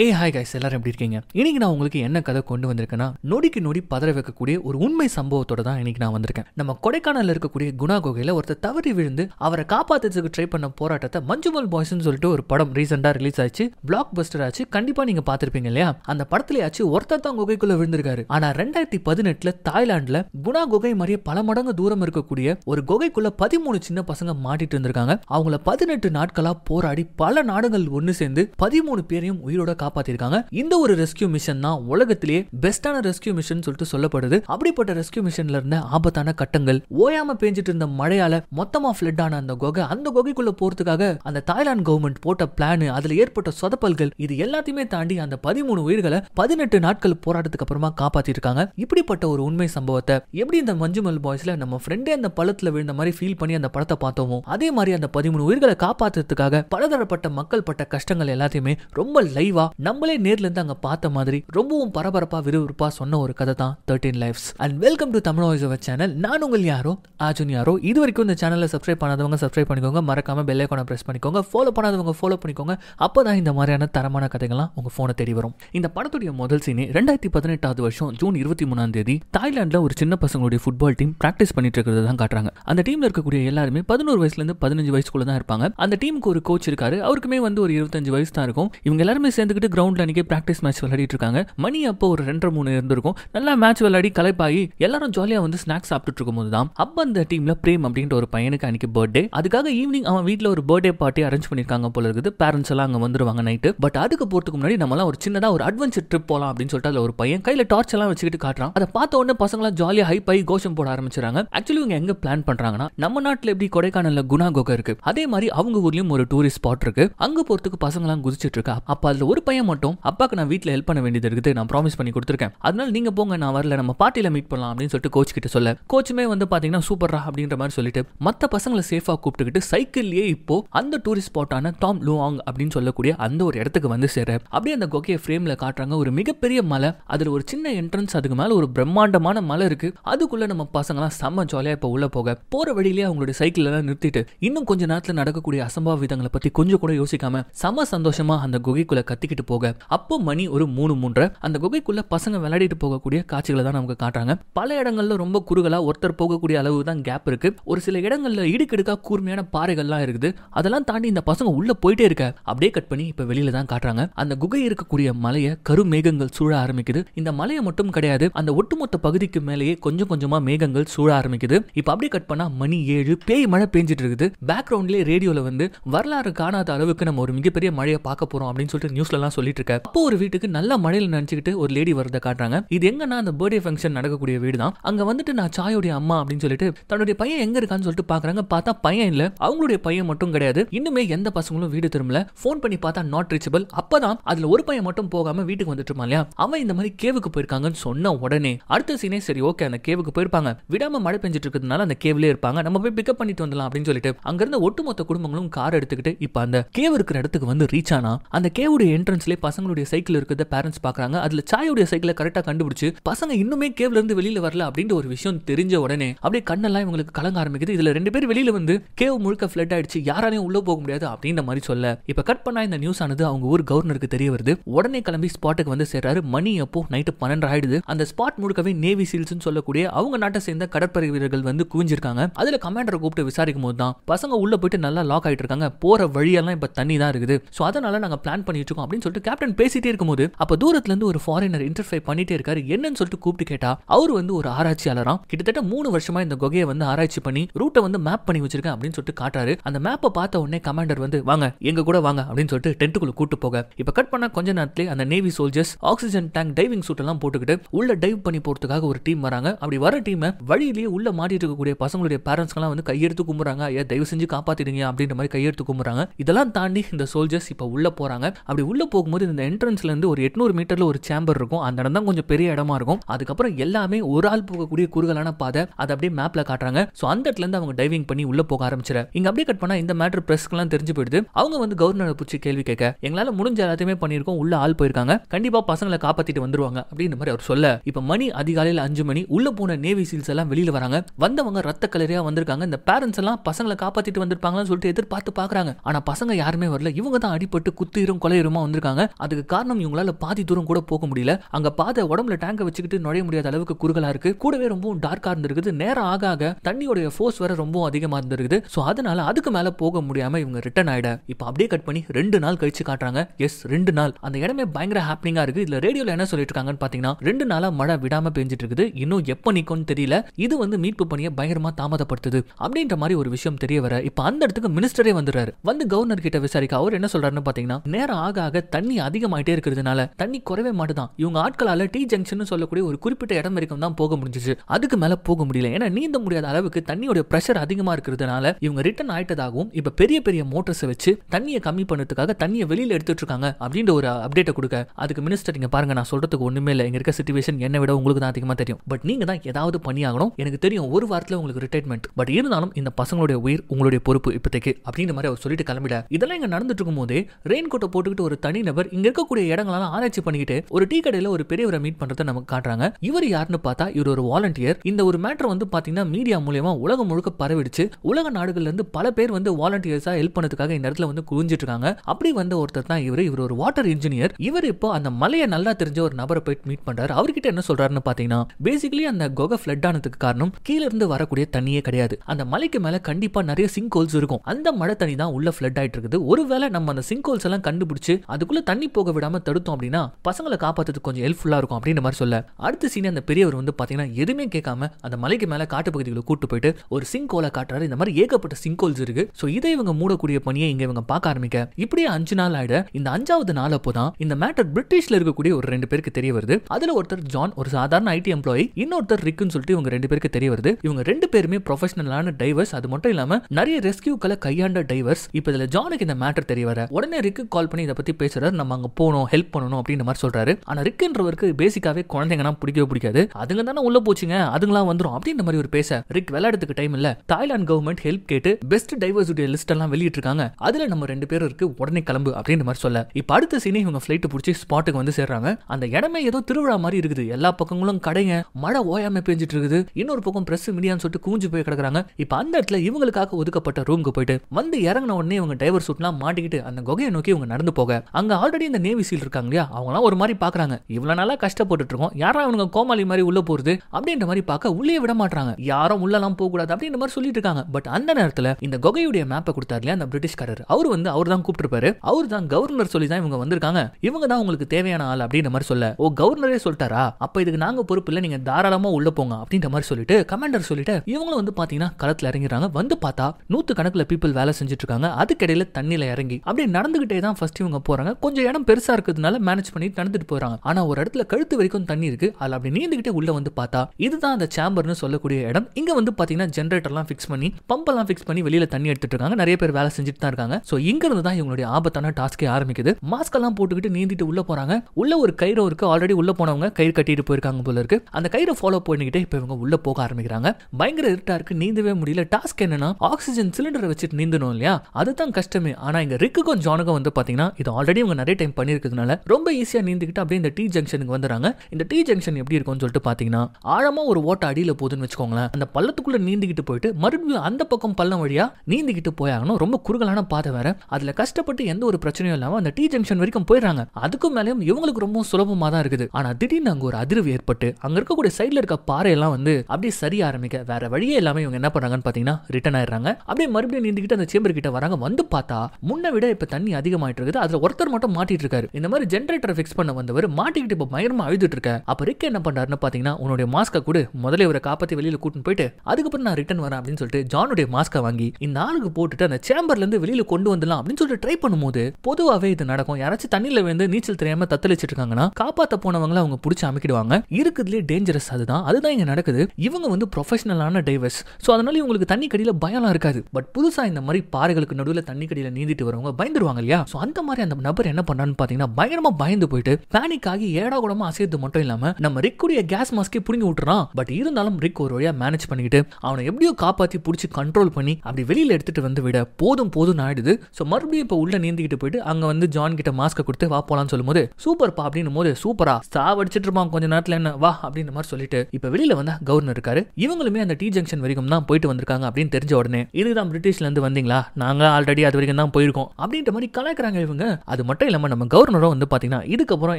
ஏ hi guys எல்லாரும் எப்படி இருக்கீங்க இன்னைக்கு நான் உங்களுக்கு என்ன கதை கொண்டு வந்திருக்கேன்னா நொடிக்கு நொடி பதற வைக்கக்கூடிய ஒரு உண்மை சம்பவத்தோட தான் இன்னைக்கு நான் வந்திருக்கேன் நம்ம கொடைக்கானல் இருக்கக்கூடிய குணா குகையில் ஒருத்தர் தவறி விழுந்து அவரை காப்பாத்துறதுக்கு ட்ரை பண்ண போராட்டத்தை மஞ்சுமல் பாய்ஸ்னு சொல்லிட்டு ஒரு படம் ரீசெண்டாக ரிலீஸ் ஆச்சு பிளாக் பஸ்டர் ஆச்சு கண்டிப்பாக நீங்கள் பார்த்துருப்பீங்க இல்லையா அந்த படத்துலயாச்சு ஒருத்தர் தான் குகைக்குள்ள விழுந்திருக்காரு ஆனால் ரெண்டாயிரத்தி பதினெட்டில் தாய்லாண்டில் குணா குகை மாதிரியே பல மடங்கு தூரம் இருக்கக்கூடிய ஒரு குகைக்குள்ள பதிமூணு சின்ன பசங்க மாட்டிட்டு இருந்திருக்காங்க அவங்கள பதினெட்டு நாட்களாக போராடி பல நாடுகள் ஒன்று சேர்ந்து பதிமூணு பேரையும் உயிரோட காப்பாத்திருக்காங்க இந்த ஒரு ரெஸ்கியூ மிஷன் தான் உலகத்திலேயே பெஸ்டான ரெஸ்கியூ மிஷன் சொல்லிட்டு சொல்லப்படுது அப்படிப்பட்ட ரெஸ்கியூ மிஷன்ல இருந்த ஆபத்தான கட்டங்கள் ஓயாம பேஞ்சிட்டு இருந்த மழையால மொத்தமா ஃபிளட் ஆன அந்த குகை அந்த குகைக்குள்ள போறதுக்காக அந்த தாய்லாந்து கவர்மெண்ட் போட்ட பிளான் அதுல ஏற்பட்ட சொதப்பல்கள் இது எல்லாத்தையுமே தாண்டி அந்த பதிமூணு உயிர்களை பதினெட்டு நாட்கள் போராட்டத்துக்கு அப்புறமா காப்பாத்திருக்காங்க இப்படிப்பட்ட ஒரு உண்மை சம்பவத்தை எப்படி இந்த மஞ்சுமல் பாய்ஸ்ல நம்ம ஃப்ரெண்டே அந்த பள்ளத்துல விழுந்த மாதிரி ஃபீல் பண்ணி அந்த படத்தை பார்த்தோமோ அதே மாதிரி அந்த பதிமூணு உயிர்களை காப்பாத்துறதுக்காக பலதரப்பட்ட மக்கள் பட்ட கஷ்டங்கள் எல்லாத்தையுமே ரொம்ப லைவா நம்மளே நேர்ல இருந்து அங்க பார்த்த மாதிரி ரொம்பவும் பரபரப்பா விறுவிறுப்பா சொன்ன ஒரு கதை தான் thirteen lives and welcome to Tamil voice channel நான் உங்கள் யாரோ ஆஜுன் யாரோ இது வரைக்கும் இந்த சேனலை சப்ஸ்கிரைப் பண்ணாதவங்க சப்ஸ்கிரைப் பண்ணிக்கோங்க மறக்காம பெல் ஐக்கான பிரஸ் பண்ணிக்கோங்க ஃபாலோ பண்ணாதவங்க ஃபாலோ பண்ணிக்கோங்க அப்பதான் இந்த மாதிரியான தரமான கதைகள்லாம் உங்க போனை தேடி வரும் இந்த படத்துடைய முதல் சீனே ரெண்டாயிரத்தி பதினெட்டாவது வருஷம் ஜூன் இருபத்தி மூணாம் தேதி தாய்லாந்துல ஒரு சின்ன பசங்களுடைய ஃபுட்பால் டீம் பிராக்டிஸ் பண்ணிட்டு இருக்கிறது தான் காட்டுறாங்க அந்த டீம்ல இருக்கக்கூடிய எல்லாருமே பதினோரு வயசுல இருந்து பதினஞ்சு வயசுக்குள்ள தான் இருப்பாங்க அந்த டீமுக்கு ஒரு கோச் இருக்காரு அவருக்குமே வந்து ஒரு இருபத்தஞ்சு வயசு தான் இருக்கும் இவங்க எல்லாருமே சேர்ந்து இருந்துக்கிட்டு கிரவுண்ட்ல அன்றைக்கி ப்ராக்டிஸ் மேட்ச் விளையாடிட்டு இருக்காங்க மணி அப்போ ஒரு ரெண்டரை மூணு இருந்திருக்கும் நல்லா மேட்ச் விளையாடி கலைப்பாகி எல்லாரும் ஜாலியாக வந்து ஸ்நாக்ஸ் சாப்பிட்டுட்டு போது தான் அப்போ அந்த டீமில் பிரேம் அப்படின்ற ஒரு பையனுக்கு அன்றைக்கி பர்த்டே அதுக்காக ஈவினிங் அவன் வீட்டில் ஒரு பர்த்டே பார்ட்டி அரேஞ்ச் பண்ணியிருக்காங்க போல இருக்குது பேரண்ட்ஸ் எல்லாம் அங்கே வந்துருவாங்க நைட்டு பட் அதுக்கு போகிறதுக்கு முன்னாடி நம்மளாம் ஒரு சின்னதாக ஒரு அட்வென்ச்சர் ட்ரிப் போகலாம் அப்படின்னு சொல்லிட்டு அதில் ஒரு பையன் கையில் டார்ச் எல்லாம் வச்சுக்கிட்டு காட்டுறான் அதை பார்த்த உடனே பசங்களாம் ஜாலியாக ஹைப் ஆகி கோஷம் போட ஆரம்பிச்சிருக்காங்க ஆக்சுவலி இவங்க எங்கே பிளான் பண்ணுறாங்கன்னா நம்ம நாட்டில் எப்படி கொடைக்கானலில் குணா கோகை இருக்குது அதே மாதிரி அவங்க ஊர்லேயும் ஒரு டூரிஸ்ட் ஸ்பாட் இருக்கு அங்கே போகிறதுக்கு பசங்களாம் குதிச்சிட்டு இருக்கா அப்போ அதில் ஒரு பையன் மட்டும் அப்பாக்கு நான் வீட்டில் ஹெல்ப் பண்ண வேண்டியது இருக்குது நான் ப்ராமிஸ் பண்ணி கொடுத்துருக்கேன் அதனால நீங்க போங்க நான் வரல நம்ம பார்ட்டியில் மீட் பண்ணலாம் அப்படின்னு சொல்லிட்டு கோச் கிட்ட சொல்ல கோச்சுமே வந்து பாத்தீங்கன்னா சூப்பரா அப்படின்ற மாதிரி சொல்லிட்டு மற்ற பசங்களை சேஃபாக கூப்பிட்டுக்கிட்டு சைக்கிள்லயே இப்போ அந்த டூரிஸ்ட் ஸ்பாட்டான டாம் லூவாங் அப்படின்னு சொல்லக்கூடிய அந்த ஒரு இடத்துக்கு வந்து சேர அப்படியே அந்த கொகையை ஃப்ரேம்ல காட்டுறாங்க ஒரு மிகப்பெரிய மலை அதுல ஒரு சின்ன என்ட்ரன்ஸ் அதுக்கு மேல ஒரு பிரம்மாண்டமான மலை இருக்கு அதுக்குள்ள நம்ம பசங்களாம் செம்ம ஜாலியா இப்போ உள்ள போக போற வழியிலேயே அவங்களுடைய சைக்கிள் எல்லாம் நிறுத்திட்டு இன்னும் கொஞ்ச நேரத்தில் நடக்கக்கூடிய அசம்பாவிதங்களை பத்தி கொஞ்சம் கூட யோசிக்காம செம சந்தோஷமா அந்த குகைக்குள்ள கத்திக்கிட்டு கூட்டிட்டு போக அப்போ மணி ஒரு மூணு மூன்றரை அந்த குகைக்குள்ள பசங்க விளையாடிட்டு போகக்கூடிய காட்சிகளை தான் நமக்கு காட்டுறாங்க பல இடங்கள்ல ரொம்ப குறுகலா ஒருத்தர் போகக்கூடிய அளவு தான் கேப் இருக்கு ஒரு சில இடங்கள்ல இடுக்கிடுக்கா கூர்மையான பாறைகள்லாம் இருக்குது அதெல்லாம் தாண்டி இந்த பசங்க உள்ள போயிட்டே இருக்க அப்படியே கட் பண்ணி இப்ப வெளியில தான் காட்டுறாங்க அந்த குகை இருக்கக்கூடிய மலையை கருமேகங்கள் சூழ ஆரம்பிக்குது இந்த மலையை மட்டும் கிடையாது அந்த ஒட்டுமொத்த பகுதிக்கு மேலேயே கொஞ்சம் கொஞ்சமா மேகங்கள் சூழ ஆரம்பிக்குது இப்ப அப்படியே கட் பண்ணா மணி ஏழு பேய் மழை பெஞ்சிட்டு இருக்குது பேக்ரவுண்ட்லேயே ரேடியோல வந்து வரலாறு காணாத அளவுக்கு நம்ம ஒரு மிகப்பெரிய மழையை பார்க்க போறோம் அப்படின்னு சொல்லிட்டு நியூஸ்ல எல்லாம் சொல்லிட்டு இருக்க அப்போ ஒரு வீட்டுக்கு நல்ல மழையில நினைச்சுக்கிட்டு ஒரு லேடி வரதை காட்டுறாங்க இது எங்கன்னா அந்த பர்த்டே ஃபங்க்ஷன் நடக்கக்கூடிய வீடு தான் அங்க வந்துட்டு நான் சாயோடைய அம்மா அப்படின்னு சொல்லிட்டு தன்னுடைய பையன் எங்க இருக்கான்னு சொல்லிட்டு பாக்குறாங்க பார்த்தா பையன் இல்ல அவங்களுடைய பையன் மட்டும் கிடையாது இன்னுமே எந்த பசங்களும் வீடு திரும்பல போன் பண்ணி பார்த்தா நாட் ரீச்சபிள் அப்பதான் அதுல ஒரு பையன் மட்டும் போகாம வீட்டுக்கு வந்துட்டு இருமா இல்லையா அவன் இந்த மாதிரி கேவுக்கு போயிருக்காங்கன்னு சொன்ன உடனே அடுத்த சீனே சரி ஓகே அந்த கேவுக்கு போயிருப்பாங்க விடாம மழை பெஞ்சிட்டு இருக்கிறதுனால அந்த கேவிலே இருப்பாங்க நம்ம போய் பிக்கப் பண்ணிட்டு வந்துடலாம் அப்படின்னு சொல்லிட்டு அங்க இருந்த ஒட்டுமொத்த குடும்பங்களும் கார் எடுத்துக்கிட்டு இப்ப அந்த கேவ் இருக்கிற இடத்துக்கு வந்து ரீச் ஆனா அந்த கேவுடைய என்ட்ரன்ஸ் பேரண்ட்ஸ்லேயே பசங்களுடைய சைக்கிள் இருக்கிறத பேரண்ட்ஸ் பார்க்குறாங்க அதில் சாயுடைய சைக்கிளை கரெக்டாக கண்டுபிடிச்சி பசங்க இன்னுமே இருந்து வெளியில் வரல அப்படின்ற ஒரு விஷயம் தெரிஞ்ச உடனே அப்படியே கண்ணெல்லாம் இவங்களுக்கு கலங்க ஆரம்பிக்குது இதில் ரெண்டு பேர் வெளியில் வந்து கேவ் முழுக்க ஃப்ளட் ஆயிடுச்சு யாராலையும் உள்ளே போக முடியாது அப்படின்ற மாதிரி சொல்ல இப்போ கட் பண்ணால் இந்த நியூஸ் ஆனது அவங்க ஊர் கவர்னருக்கு தெரிய வருது உடனே கிளம்பி ஸ்பாட்டுக்கு வந்து சேர்றாரு மணி அப்போ நைட்டு பன்னெண்டு ஆயிடுது அந்த ஸ்பாட் முழுக்கவே நேவி சீல்ஸ்னு சொல்லக்கூடிய அவங்க நாட்டை சேர்ந்த கடற்படை வீரர்கள் வந்து குவிஞ்சிருக்காங்க அதில் கமாண்டரை கூப்பிட்டு விசாரிக்கும் போது தான் பசங்க உள்ள போயிட்டு நல்லா லாக் ஆகிட்டு இருக்காங்க போற வழியெல்லாம் இப்போ தண்ணி தான் இருக்குது ஸோ அதனால நாங்கள் பிளான் பண்ணிட்டு இருக்கோம் அப்படின்னு சொல்லிட்டு கேப்டன் பேசிட்டே இருக்கும்போது அப்ப தூரத்துல இருந்து ஒரு ஃபாரினர் இன்டர்ஃபை பண்ணிட்டே இருக்காரு என்னன்னு சொல்லிட்டு கூப்பிட்டு கேட்டா அவர் வந்து ஒரு ஆராய்ச்சியாளராம் கிட்டத்தட்ட மூணு வருஷமா இந்த கொகையை வந்து ஆராய்ச்சி பண்ணி ரூட்டை வந்து மேப் பண்ணி வச்சிருக்கேன் அப்படின்னு சொல்லிட்டு காட்டுறாரு அந்த மேப்பை பார்த்த உடனே கமாண்டர் வந்து வாங்க எங்க கூட வாங்க அப்படின்னு சொல்லிட்டு டென்ட்டுக்குள்ள கூட்டு போக இப்ப கட் பண்ண கொஞ்ச நேரத்திலே அந்த navy soldiers oxygen tank diving suit எல்லாம் போட்டுக்கிட்டு உள்ள டைவ் பண்ணி போறதுக்காக ஒரு டீம் வராங்க அப்படி வர டீமை வழியிலேயே உள்ள மாட்டிட்டு இருக்கக்கூடிய பசங்களுடைய பேரண்ட்ஸ்க்கெல்லாம் வந்து கையெடுத்து கும்புறாங்க ஐயா தயவு செஞ்சு காப்பாத்திடுங்க அப்படின்ற மாதிரி கையெடுத்து கும்புறாங்க இதெல்லாம் தாண்டி இந்த சோல்ஜர்ஸ் இப்ப உள்ள போறாங்க அப்படி உள்ள போகும்போது இந்த என்ட்ரன்ஸ்ல இருந்து ஒரு எட்நூறு மீட்டர்ல ஒரு சேம்பர் இருக்கும் அந்த இடம் தான் கொஞ்சம் பெரிய இடமா இருக்கும் அதுக்கப்புறம் எல்லாமே ஒரு ஆள் போகக்கூடிய குறுகலான பாதை அதை அப்படியே மேப்ல காட்டுறாங்க சோ அந்த இருந்து அவங்க டைவிங் பண்ணி உள்ள போக ஆரம்பிச்சிட இங்க அப்படியே கட் பண்ணா இந்த பிரஸ்க்கு எல்லாம் தெரிஞ்சு போயிடுது அவங்க வந்து கவர்னரை பிடிச்சி கேள்வி கேட்க எங்களால முடிஞ்ச எல்லாத்தையுமே பண்ணிருக்கோம் உள்ள ஆள் போயிருக்காங்க கண்டிப்பா பசங்களை காப்பாத்திட்டு வந்துருவாங்க அப்படின்ற மாதிரி அவர் சொல்ல இப்ப மணி அதிகாலையில அஞ்சு மணி உள்ள போன நேவி சீல்ஸ் எல்லாம் வெளியில வராங்க வந்தவங்க ரத்த கலரியா வந்திருக்காங்க இந்த பேரண்ட்ஸ் எல்லாம் பசங்களை காப்பாத்திட்டு வந்திருப்பாங்களான்னு சொல்லிட்டு எதிர்பார்த்து பாக்குறாங்க ஆனா பசங்க யாருமே வரல இவங்க தான் அடிபட்டு குத்துயிரும் கொலையுமா வந்திருக்காங்க இருக்காங்க அதுக்கு காரணம் இவங்களால பாதி தூரம் கூட போக முடியல அங்க பாதை உடம்புல டேங்கை வச்சுக்கிட்டு நுழைய முடியாத அளவுக்கு குறுகலா இருக்கு கூடவே ரொம்பவும் டார்க்கா இருந்திருக்குது நேரம் ஆக ஆக தண்ணியோட ஃபோர்ஸ் வர ரொம்பவும் அதிகமா இருந்திருக்குது சோ அதனால அதுக்கு மேல போக முடியாம இவங்க ரிட்டர்ன் ஆயிட இப்போ அப்படியே கட் பண்ணி ரெண்டு நாள் கழிச்சு காட்டுறாங்க எஸ் ரெண்டு நாள் அந்த இடமே பயங்கர ஹாப்பினிங்கா இருக்கு இதுல ரேடியோல என்ன சொல்லிட்டு இருக்காங்கன்னு பாத்தீங்கன்னா ரெண்டு நாளா மழை விடாம பெஞ்சிட்டு இருக்குது இன்னும் எப்ப நிக்கும்னு தெரியல இது வந்து மீட்பு பணியை பயங்கரமா தாமதப்படுத்துது அப்படின்ற மாதிரி ஒரு விஷயம் தெரிய வர இப்போ அந்த இடத்துக்கு மினிஸ்டரே வந்துடுறாரு வந்து கவர்னர் கிட்ட விசாரிக்க அவர் என்ன சொல்றாருன்னு பாத்தீங்கன்னா நேரம் ஆக ஆக தண்ணி அதிகமாயிட்டே இருக்கிறதுனால தண்ணி குறைவே மாட்டுதான் இவங்க ஆட்களால டி ஜங்ஷன் சொல்லக்கூடிய ஒரு குறிப்பிட்ட இடம் வரைக்கும் தான் போக முடிஞ்சிச்சு அதுக்கு மேல போக முடியல ஏன்னா நீந்த முடியாத அளவுக்கு தண்ணியோட ப்ரெஷர் அதிகமா இருக்கிறதுனால இவங்க ரிட்டர்ன் ஆயிட்டதாகவும் இப்ப பெரிய பெரிய மோட்டர்ஸை வச்சு தண்ணியை கம்மி பண்ணதுக்காக தண்ணியை வெளியில் எடுத்துட்டு இருக்காங்க அப்படின்ற ஒரு அப்டேட்டை கொடுக்க அதுக்கு மினிஸ்டர் நீங்க பாருங்க நான் சொல்றதுக்கு ஒண்ணுமே இல்லை இங்க இருக்க சுச்சுவேஷன் என்ன விட உங்களுக்கு தான் அதிகமா தெரியும் பட் நீங்க தான் ஏதாவது பண்ணியாகணும் எனக்கு தெரியும் ஒரு வாரத்தில் உங்களுக்கு ரிட்டைர்மெண்ட் பட் இருந்தாலும் இந்த பசங்களுடைய உயிர் உங்களுடைய பொறுப்பு இப்போதைக்கு அப்படின்ற மாதிரி அவர் சொல்லிட்டு கிளம்பிட இதெல்லாம் இங்க நடந்துட்டு இருக்கும் போதே ரெயின் கோட்டை போட்டுக்கிட்டு ஒரு தனி தனிநபர் இங்க இருக்கக்கூடிய இடங்களெல்லாம் ஆராய்ச்சி பண்ணிக்கிட்டு ஒரு டீ கடையில ஒரு பெரியவரை மீட் பண்றதை நமக்கு காட்டுறாங்க இவர் யாருன்னு பார்த்தா இவர் ஒரு வாலண்டியர் இந்த ஒரு மேட்டர் வந்து பாத்தீங்கன்னா மீடியா மூலியமா உலகம் முழுக்க பரவிடுச்சு உலக நாடுகள்ல இருந்து பல பேர் வந்து வாலண்டியர்ஸா ஹெல்ப் பண்ணதுக்காக இந்த இடத்துல வந்து குவிஞ்சிட்டு இருக்காங்க அப்படி வந்த ஒருத்தர் தான் இவர் இவர் ஒரு வாட்டர் இன்ஜினியர் இவர் இப்போ அந்த மலையை நல்லா தெரிஞ்ச ஒரு நபரை போயிட்டு மீட் பண்றாரு அவர்கிட்ட என்ன சொல்றாருன்னு பாத்தீங்கன்னா பேசிக்கலி அந்த கொகை ஃபிளட் ஆனதுக்கு காரணம் கீழ இருந்து வரக்கூடிய தண்ணியே கிடையாது அந்த மலைக்கு மேல கண்டிப்பா நிறைய சிங்க் ஹோல்ஸ் இருக்கும் அந்த மழை தண்ணி தான் உள்ள ஃபிளட் ஆயிட்டு இருக்குது ஒருவேளை நம்ம அந்த சிங்க் ஹோல்ஸ் எல்லாம் கண்டுபிடிச்சு அது அதுக்குள்ள தண்ணி போக விடாம தடுத்தோம் அப்படின்னா பசங்களை காப்பாத்துறதுக்கு கொஞ்சம் ஹெல்ப்ஃபுல்லா இருக்கும் அப்படின்ற மாதிரி சொல்ல அடுத்த சீனி அந்த பெரியவர் வந்து பாத்தீங்கன்னா எதுவுமே கேட்காம அந்த மலைக்கு மேல காட்டுப்பகுதிகளை கூட்டு போயிட்டு ஒரு சிங்கோலை காட்டுறாரு இந்த மாதிரி ஏகப்பட்ட சிங்கோல்ஸ் இருக்கு சோ இதை இவங்க மூடக்கூடிய பணியை இங்க இவங்க பார்க்க ஆரம்பிக்க இப்படியே அஞ்சு நாள் ஆயிட இந்த அஞ்சாவது நாள் அப்போதான் இந்த மேட்டர் பிரிட்டிஷ்ல இருக்கக்கூடிய ஒரு ரெண்டு பேருக்கு தெரிய வருது அதுல ஒருத்தர் ஜான் ஒரு சாதாரண ஐடி எம்ப்ளாயி இன்னொருத்தர் ரிக்குன்னு சொல்லிட்டு இவங்க ரெண்டு பேருக்கு தெரிய வருது இவங்க ரெண்டு பேருமே ப்ரொஃபஷனலான டைவர்ஸ் அது மட்டும் இல்லாம நிறைய ரெஸ்கியூக்களை கையாண்ட டைவர்ஸ் இப்ப இதுல ஜானுக்கு இந்த மேட்டர் தெரிய வர உடனே ரிக்கு கால் பண்ணி இதை பத்தி பேச கவுன்சிலர் நம்ம அங்க போகணும் ஹெல்ப் பண்ணணும் அப்படின்ற மாதிரி சொல்கிறாரு ஆனால் ரிக்ன்றவருக்கு குழந்தைங்க குழந்தைங்கன்னா பிடிக்கவே பிடிக்காது அதுங்க தானே உள்ள போச்சுங்க அதுங்களாம் வந்துடும் அப்படின்ற மாதிரி ஒரு பேச ரிக் விளையாடுறதுக்கு டைம் இல்ல தாய்லாந்து கவர்மெண்ட் ஹெல்ப் கேட்டு பெஸ்ட் டைவர்சிட்டி லிஸ்ட் எல்லாம் வெளியிட்டிருக்காங்க அதுல நம்ம ரெண்டு பேரும் இருக்கு உடனே கிளம்பு அப்படின்ற மாதிரி சொல்ல இப்ப அடுத்த சீனே இவங்க ஃப்ளைட்டு பிடிச்சி ஸ்பாட்டுக்கு வந்து சேர்றாங்க அந்த இடமே ஏதோ திருவிழா மாதிரி இருக்குது எல்லா பக்கங்களும் கடைங்க மழை ஓயாம பெஞ்சிட்டு இருக்குது இன்னொரு பக்கம் பிரஸ் மீடியான்னு சொல்லிட்டு கூஞ்சு போய் கிடக்குறாங்க இப்போ அந்த இடத்துல இவங்களுக்காக ஒதுக்கப்பட்ட ரூமுக்கு போயிட்டு வந்து இறங்கின உடனே இவங்க டைவர் சூட்லாம் மாட்டிக்கிட்டு அந்த குகையை நோக்கி இவங்க நடந்து போக அங்க அங்கே ஆல்ரெடி இந்த நேவி சீல் இருக்காங்க இல்லையா அவங்களாம் ஒரு மாதிரி பார்க்குறாங்க இவ்வளோ நாளாக கஷ்டப்பட்டுட்டு இருக்கோம் யாரும் அவங்க கோமாளி மாதிரி உள்ளே போகுது அப்படின்ற மாதிரி பார்க்க உள்ளே விட மாட்டாங்க யாரும் உள்ளெல்லாம் போகக்கூடாது அப்படின்ற மாதிரி சொல்லிட்டு இருக்காங்க பட் அந்த நேரத்தில் இந்த கொகையுடைய மேப்பை கொடுத்தாரு இல்லையா அந்த பிரிட்டிஷ்காரர் அவர் வந்து அவர் தான் கூப்பிட்டுருப்பாரு அவர் தான் கவர்னர் சொல்லி தான் இவங்க வந்திருக்காங்க இவங்க தான் உங்களுக்கு தேவையான ஆள் அப்படின்ற மாதிரி சொல்ல ஓ கவர்னரே சொல்லிட்டாரா அப்போ இதுக்கு நாங்கள் பொறுப்பு இல்லை நீங்கள் தாராளமாக உள்ளே போங்க அப்படின்ற மாதிரி சொல்லிட்டு கமாண்டர் சொல்லிட்டு இவங்களும் வந்து பார்த்தீங்கன்னா களத்தில் இறங்கிறாங்க வந்து பார்த்தா நூற்று கணக்கில் பீப்புள் வேலை செஞ்சுட்டு இருக்காங்க அதுக்கிடையில் தண்ணியில் இறங்கி அப்படியே நடந்துகிட்டே தான் ஃபர்ஸ்ட் இவங்க போகிறாங்க கொஞ்சம் இடம் பெருசா இருக்கிறதுனால மேனேஜ் பண்ணி நடந்துட்டு போறாங்க ஆனா ஒரு இடத்துல கழுத்து வரைக்கும் தண்ணி இருக்கு அதுல அப்படி நீந்துகிட்டே உள்ள வந்து பார்த்தா இதுதான் அந்த சேம்பர்னு சொல்லக்கூடிய இடம் இங்க வந்து பாத்தீங்கன்னா ஜென்ரேட்டர் ஃபிக்ஸ் பண்ணி பம்பெல்லாம் ஃபிக்ஸ் பண்ணி வெளியில தண்ணி எடுத்துட்டு இருக்காங்க நிறைய பேர் வேலை செஞ்சுட்டு தான் இருக்காங்க ஸோ இங்க இருந்து தான் இவங்களுடைய ஆபத்தான டாஸ்கே ஆரம்பிக்குது மாஸ்க் எல்லாம் போட்டுக்கிட்டு நீந்திட்டு உள்ள போறாங்க உள்ள ஒரு கயிறு இருக்கு ஆல்ரெடி உள்ள போனவங்க கயிறு கட்டிட்டு போயிருக்காங்க போல இருக்கு அந்த கயிறை ஃபாலோ பண்ணிக்கிட்டே இப்ப இவங்க உள்ள போக ஆரம்பிக்கிறாங்க பயங்கர இருட்டா இருக்கு நீந்தவே முடியல டாஸ்க் என்னன்னா ஆக்சிஜன் சிலிண்டரை வச்சுட்டு நீந்தணும் இல்லையா அதுதான் கஷ்டமே ஆனா இங்க கொஞ்சம் ஜானுக்கும் வந்து பாத்தீங்கன்னா இது ஆல்ரெடி இவங்க நிறைய டைம் பண்ணியிருக்கிறதுனால ரொம்ப ஈஸியாக நீந்திக்கிட்டு அப்படியே இந்த டி ஜங்ஷனுக்கு வந்துடுறாங்க இந்த டி ஜங்ஷன் எப்படி இருக்கும்னு சொல்லிட்டு பார்த்தீங்கன்னா ஆழமாக ஒரு ஓட்ட அடியில் போகுதுன்னு வச்சுக்கோங்களேன் அந்த பள்ளத்துக்குள்ளே நீந்திக்கிட்டு போயிட்டு மறுபடியும் அந்த பக்கம் பள்ளம் வழியாக நீந்திக்கிட்டு போயாகணும் ரொம்ப குறுகலான பாதை வேற அதில் கஷ்டப்பட்டு எந்த ஒரு பிரச்சனையும் இல்லாமல் அந்த டி ஜங்ஷன் வரைக்கும் போயிடுறாங்க அதுக்கும் மேலேயும் இவங்களுக்கு ரொம்ப சுலபமாக தான் இருக்குது ஆனால் திடீர்னு அங்கே ஒரு அதிர்வு ஏற்பட்டு அங்கே இருக்கக்கூடிய சைடில் இருக்க பாறையெல்லாம் வந்து அப்படியே சரிய ஆரம்பிக்க வேற வழியே இல்லாமல் இவங்க என்ன பண்ணுறாங்கன்னு பார்த்தீங்கன்னா ரிட்டர்ன் ஆயிடுறாங்க அப்படியே மறுபடியும் நீந்திக்கிட்டு அந்த சேம்பர் கிட்ட வராங்க வந்து பார்த்தா முன்ன விட இப்போ தண்ணி அதிகமாயிட்டு இருக்குது அதில் ஒருத்தர் மட்டும் மாட்டிட்டு இருக்காரு இந்த மாதிரி ஜென்ரேட்டர் ஃபிக்ஸ் பண்ண வந்தவர் மாட்டிக்கிட்டு இப்போ பயங்கரமா அழுதுட்டு இருக்க அப்ப ரிக் என்ன பண்றாருன்னு பாத்தீங்கன்னா உன்னுடைய மாஸ்கை கூட முதல்ல இவரை காப்பாத்தி வெளியில கூட்டின்னு போயிட்டு அதுக்கப்புறம் நான் ரிட்டன் வரேன் அப்படின்னு சொல்லிட்டு ஜானுடைய மாஸ்கை வாங்கி இந்த ஆளுக்கு போட்டுட்டு அந்த சேம்பர்ல இருந்து வெளியில கொண்டு வந்துடலாம் அப்படின்னு சொல்லிட்டு ட்ரை பண்ணும்போது பொதுவாகவே இது நடக்கும் யாராச்சும் தண்ணியில வந்து நீச்சல் தெரியாம தத்தளிச்சிட்டு இருக்காங்கன்னா காப்பாத்த போனவங்களை அவங்க பிடிச்சி அமைக்கிடுவாங்க இருக்குதுலேயே டேஞ்சரஸ் அதுதான் அதுதான் இங்க நடக்குது இவங்க வந்து ப்ரொஃபஷனலான டைவர்ஸ் ஸோ அதனால இவங்களுக்கு தண்ணி கடியில பயம்லாம் இருக்காது பட் புதுசா இந்த மாதிரி பாறைகளுக்கு நடுவில் தண்ணி கடியில நீந்திட்டு வரவங்க பயந்துருவாங்க இல்லையா சோ அந்த மாதிரி அந்த நபர் என்ன பண்ணான்னு பார்த்தீங்கன்னா பயங்கரமா பயந்து போயிட்டு பேனிக் ஆகி ஏடா கூடமா அசையது மட்டும் இல்லாம நம்ம ரிக்குடைய கேஸ் மாஸ்கே புடுங்கி விட்டுறான் பட் இருந்தாலும் ரிக் ஒரு வழியா மேனேஜ் பண்ணிக்கிட்டு அவனை எப்படியோ காப்பாத்தி புடிச்சு கண்ட்ரோல் பண்ணி அப்படி வெளியில எடுத்துட்டு வந்து விட போதும் போதும் ஆயிடுது சோ மறுபடியும் இப்போ உள்ள நீந்திக்கிட்டு போயிட்டு அங்க வந்து ஜான் கிட்ட மாஸ்க கொடுத்து வா சொல்லும் போது சூப்பர் பா அப்படின்னும் போது சூப்பரா ஸ்டாவ் அடிச்சிட்டு இருப்பான் கொஞ்ச நேரத்துல என்ன வா அப்படின்ற மாதிரி சொல்லிட்டு இப்ப வெளியில வந்தா கவர்னர் இருக்காரு இவங்களுமே அந்த டி ஜங்ஷன் வரைக்கும் தான் போயிட்டு வந்திருக்காங்க அப்படின்னு தெரிஞ்ச உடனே இதுதான் பிரிட்டிஷ்ல இருந்து வந்தீங்களா நாங்க ஆல்ரெடி அது வரைக்கும் தான் போயிருக்கோம் அப்படின்ற மாதிரி கலாய்க்கிறாங்க இவங்க அது மட்டும் இல்லாமல் நம்ம கவர்னரும் வந்து பார்த்தீங்கன்னா இதுக்கப்புறம்